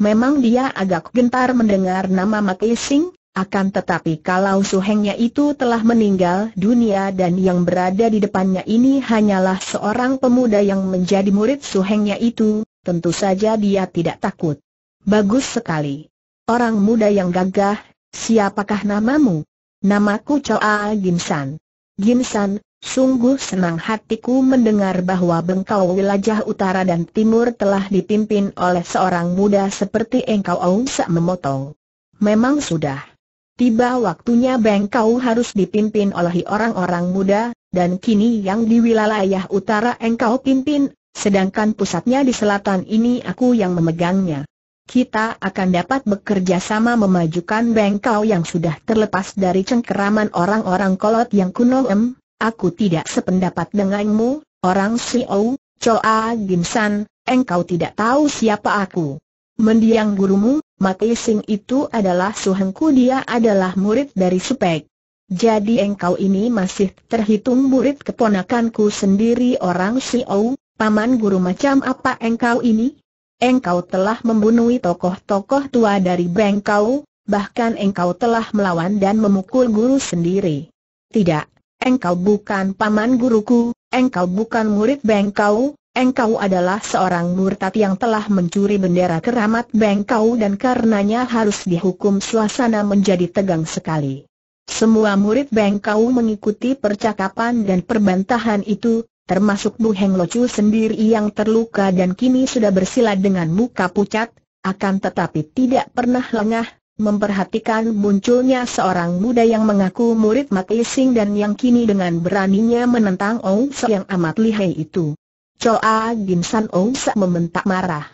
Memang dia agak gentar mendengar nama Mak Hising. Akan tetapi kalau suhengnya itu telah meninggal dunia dan yang berada di depannya ini hanyalah seorang pemuda yang menjadi murid suhengnya itu, tentu saja dia tidak takut. Bagus sekali. Orang muda yang gagah, siapakah namamu? Namaku Choa Gimsan. Gimsan, Sungguh senang hatiku mendengar bahwa Bengkau wilayah utara dan timur telah dipimpin oleh seorang muda seperti engkau Aung Sak memotong. Memang sudah. Tiba waktunya Bengkau harus dipimpin oleh orang-orang muda, dan kini yang di wilayah utara engkau pimpin, sedangkan pusatnya di selatan ini aku yang memegangnya. Kita akan dapat bekerja sama memajukan Bengkau yang sudah terlepas dari cengkeraman orang-orang kolot yang kuno em, aku tidak sependapat denganmu, orang siou, Choa Gimsan, engkau tidak tahu siapa aku. Mendiang gurumu, Mati Sing itu adalah suhengku dia adalah murid dari Supek. Jadi engkau ini masih terhitung murid keponakanku sendiri orang Siou, paman guru macam apa engkau ini? Engkau telah membunuh tokoh-tokoh tua dari Bengkau, bahkan engkau telah melawan dan memukul guru sendiri. Tidak, engkau bukan paman guruku, engkau bukan murid Bengkau, Engkau adalah seorang murtad yang telah mencuri bendera keramat bengkau dan karenanya harus dihukum suasana menjadi tegang sekali. Semua murid bengkau mengikuti percakapan dan perbantahan itu, termasuk Bu Heng Lo Chu sendiri yang terluka dan kini sudah bersila dengan muka pucat, akan tetapi tidak pernah lengah, memperhatikan munculnya seorang muda yang mengaku murid Mat Ising dan yang kini dengan beraninya menentang Ong Se yang amat lihai itu. Choa Gim San Ong Sa membentak marah.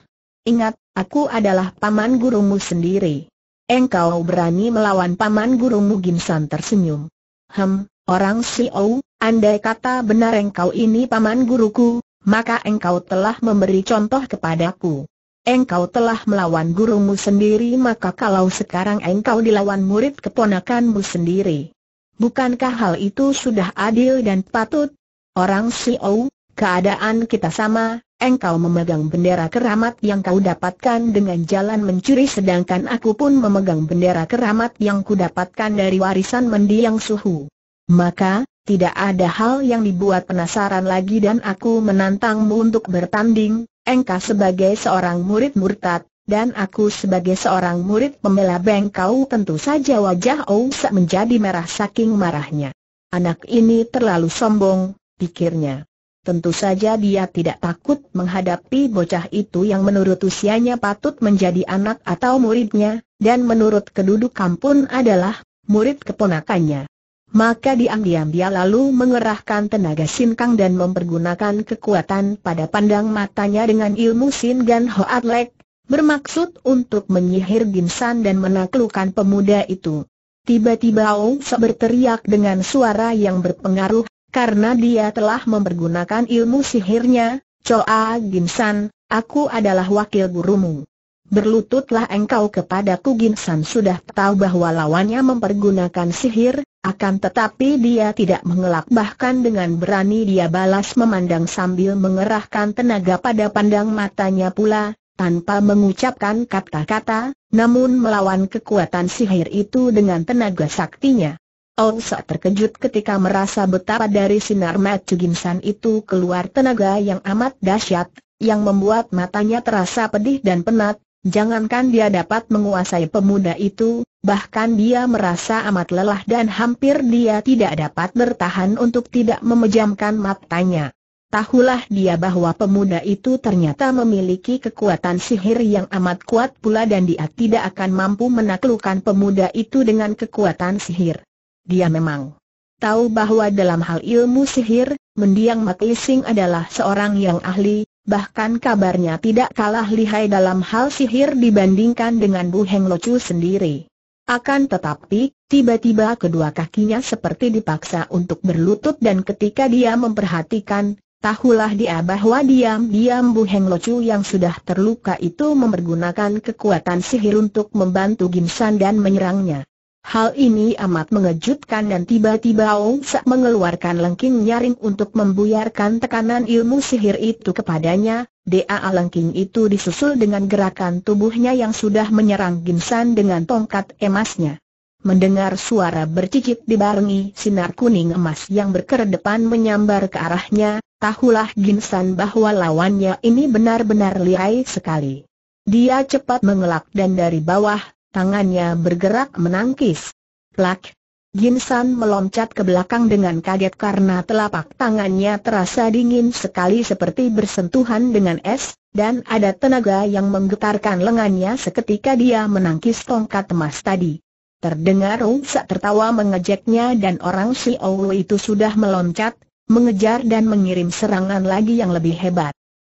Ingat, aku adalah paman gurumu sendiri. Engkau berani melawan paman gurumu Gim San tersenyum. Hem, orang Si Xiao, andai kata benar engkau ini paman guruku, maka engkau telah memberi contoh kepadaku. Engkau telah melawan gurumu sendiri maka kalau sekarang engkau dilawan murid keponakanmu sendiri. Bukankah hal itu sudah adil dan patut? Orang Si Xiao, Keadaan kita sama, engkau memegang bendera keramat yang kau dapatkan dengan jalan mencuri sedangkan aku pun memegang bendera keramat yang kudapatkan dari warisan mendiang suhu. Maka, tidak ada hal yang dibuat penasaran lagi dan aku menantangmu untuk bertanding, engkau sebagai seorang murid murtad, dan aku sebagai seorang murid pembela bengkau tentu saja wajah Ousa menjadi merah saking marahnya. Anak ini terlalu sombong, pikirnya. Tentu saja dia tidak takut menghadapi bocah itu yang menurut usianya patut menjadi anak atau muridnya, dan menurut kedudukan pun adalah murid keponakannya. Maka diam-diam dia lalu mengerahkan tenaga sin kang dan mempergunakan kekuatan pada pandang matanya dengan ilmu Sin Gan Hoat Lek, bermaksud untuk menyihir Ginsan dan menaklukkan pemuda itu. Tiba-tiba Ong Sok berteriak dengan suara yang berpengaruh, karena dia telah mempergunakan ilmu sihirnya, Choa Ginsan, aku adalah wakil gurumu. Berlututlah engkau kepadaku Ginsan sudah tahu bahwa lawannya mempergunakan sihir, akan tetapi dia tidak mengelak bahkan dengan berani dia balas memandang sambil mengerahkan tenaga pada pandang matanya pula, tanpa mengucapkan kata-kata, namun melawan kekuatan sihir itu dengan tenaga saktinya. Sok terkejut ketika merasa betapa dari sinar Matu Ginsan itu keluar tenaga yang amat dahsyat, yang membuat matanya terasa pedih dan penat, jangankan dia dapat menguasai pemuda itu, bahkan dia merasa amat lelah dan hampir dia tidak dapat bertahan untuk tidak memejamkan matanya. Tahulah dia bahwa pemuda itu ternyata memiliki kekuatan sihir yang amat kuat pula dan dia tidak akan mampu menaklukkan pemuda itu dengan kekuatan sihir dia memang tahu bahwa dalam hal ilmu sihir, mendiang Mati Lising adalah seorang yang ahli, bahkan kabarnya tidak kalah lihai dalam hal sihir dibandingkan dengan Bu Heng Locu sendiri. Akan tetapi, tiba-tiba kedua kakinya seperti dipaksa untuk berlutut dan ketika dia memperhatikan, tahulah dia bahwa diam-diam Bu Heng Locu yang sudah terluka itu mempergunakan kekuatan sihir untuk membantu Gimsan dan menyerangnya. Hal ini amat mengejutkan dan tiba-tiba Ong Sa mengeluarkan lengking nyaring untuk membuyarkan tekanan ilmu sihir itu kepadanya. Da lengking itu disusul dengan gerakan tubuhnya yang sudah menyerang Gimsan dengan tongkat emasnya. Mendengar suara bercicit dibarengi sinar kuning emas yang berkedepan menyambar ke arahnya, tahulah Gimsan bahwa lawannya ini benar-benar lihai sekali. Dia cepat mengelak dan dari bawah tangannya bergerak menangkis. Plak! Ginsan meloncat ke belakang dengan kaget karena telapak tangannya terasa dingin sekali seperti bersentuhan dengan es, dan ada tenaga yang menggetarkan lengannya seketika dia menangkis tongkat emas tadi. Terdengar rungsak tertawa mengejeknya dan orang si Oulu itu sudah meloncat, mengejar dan mengirim serangan lagi yang lebih hebat.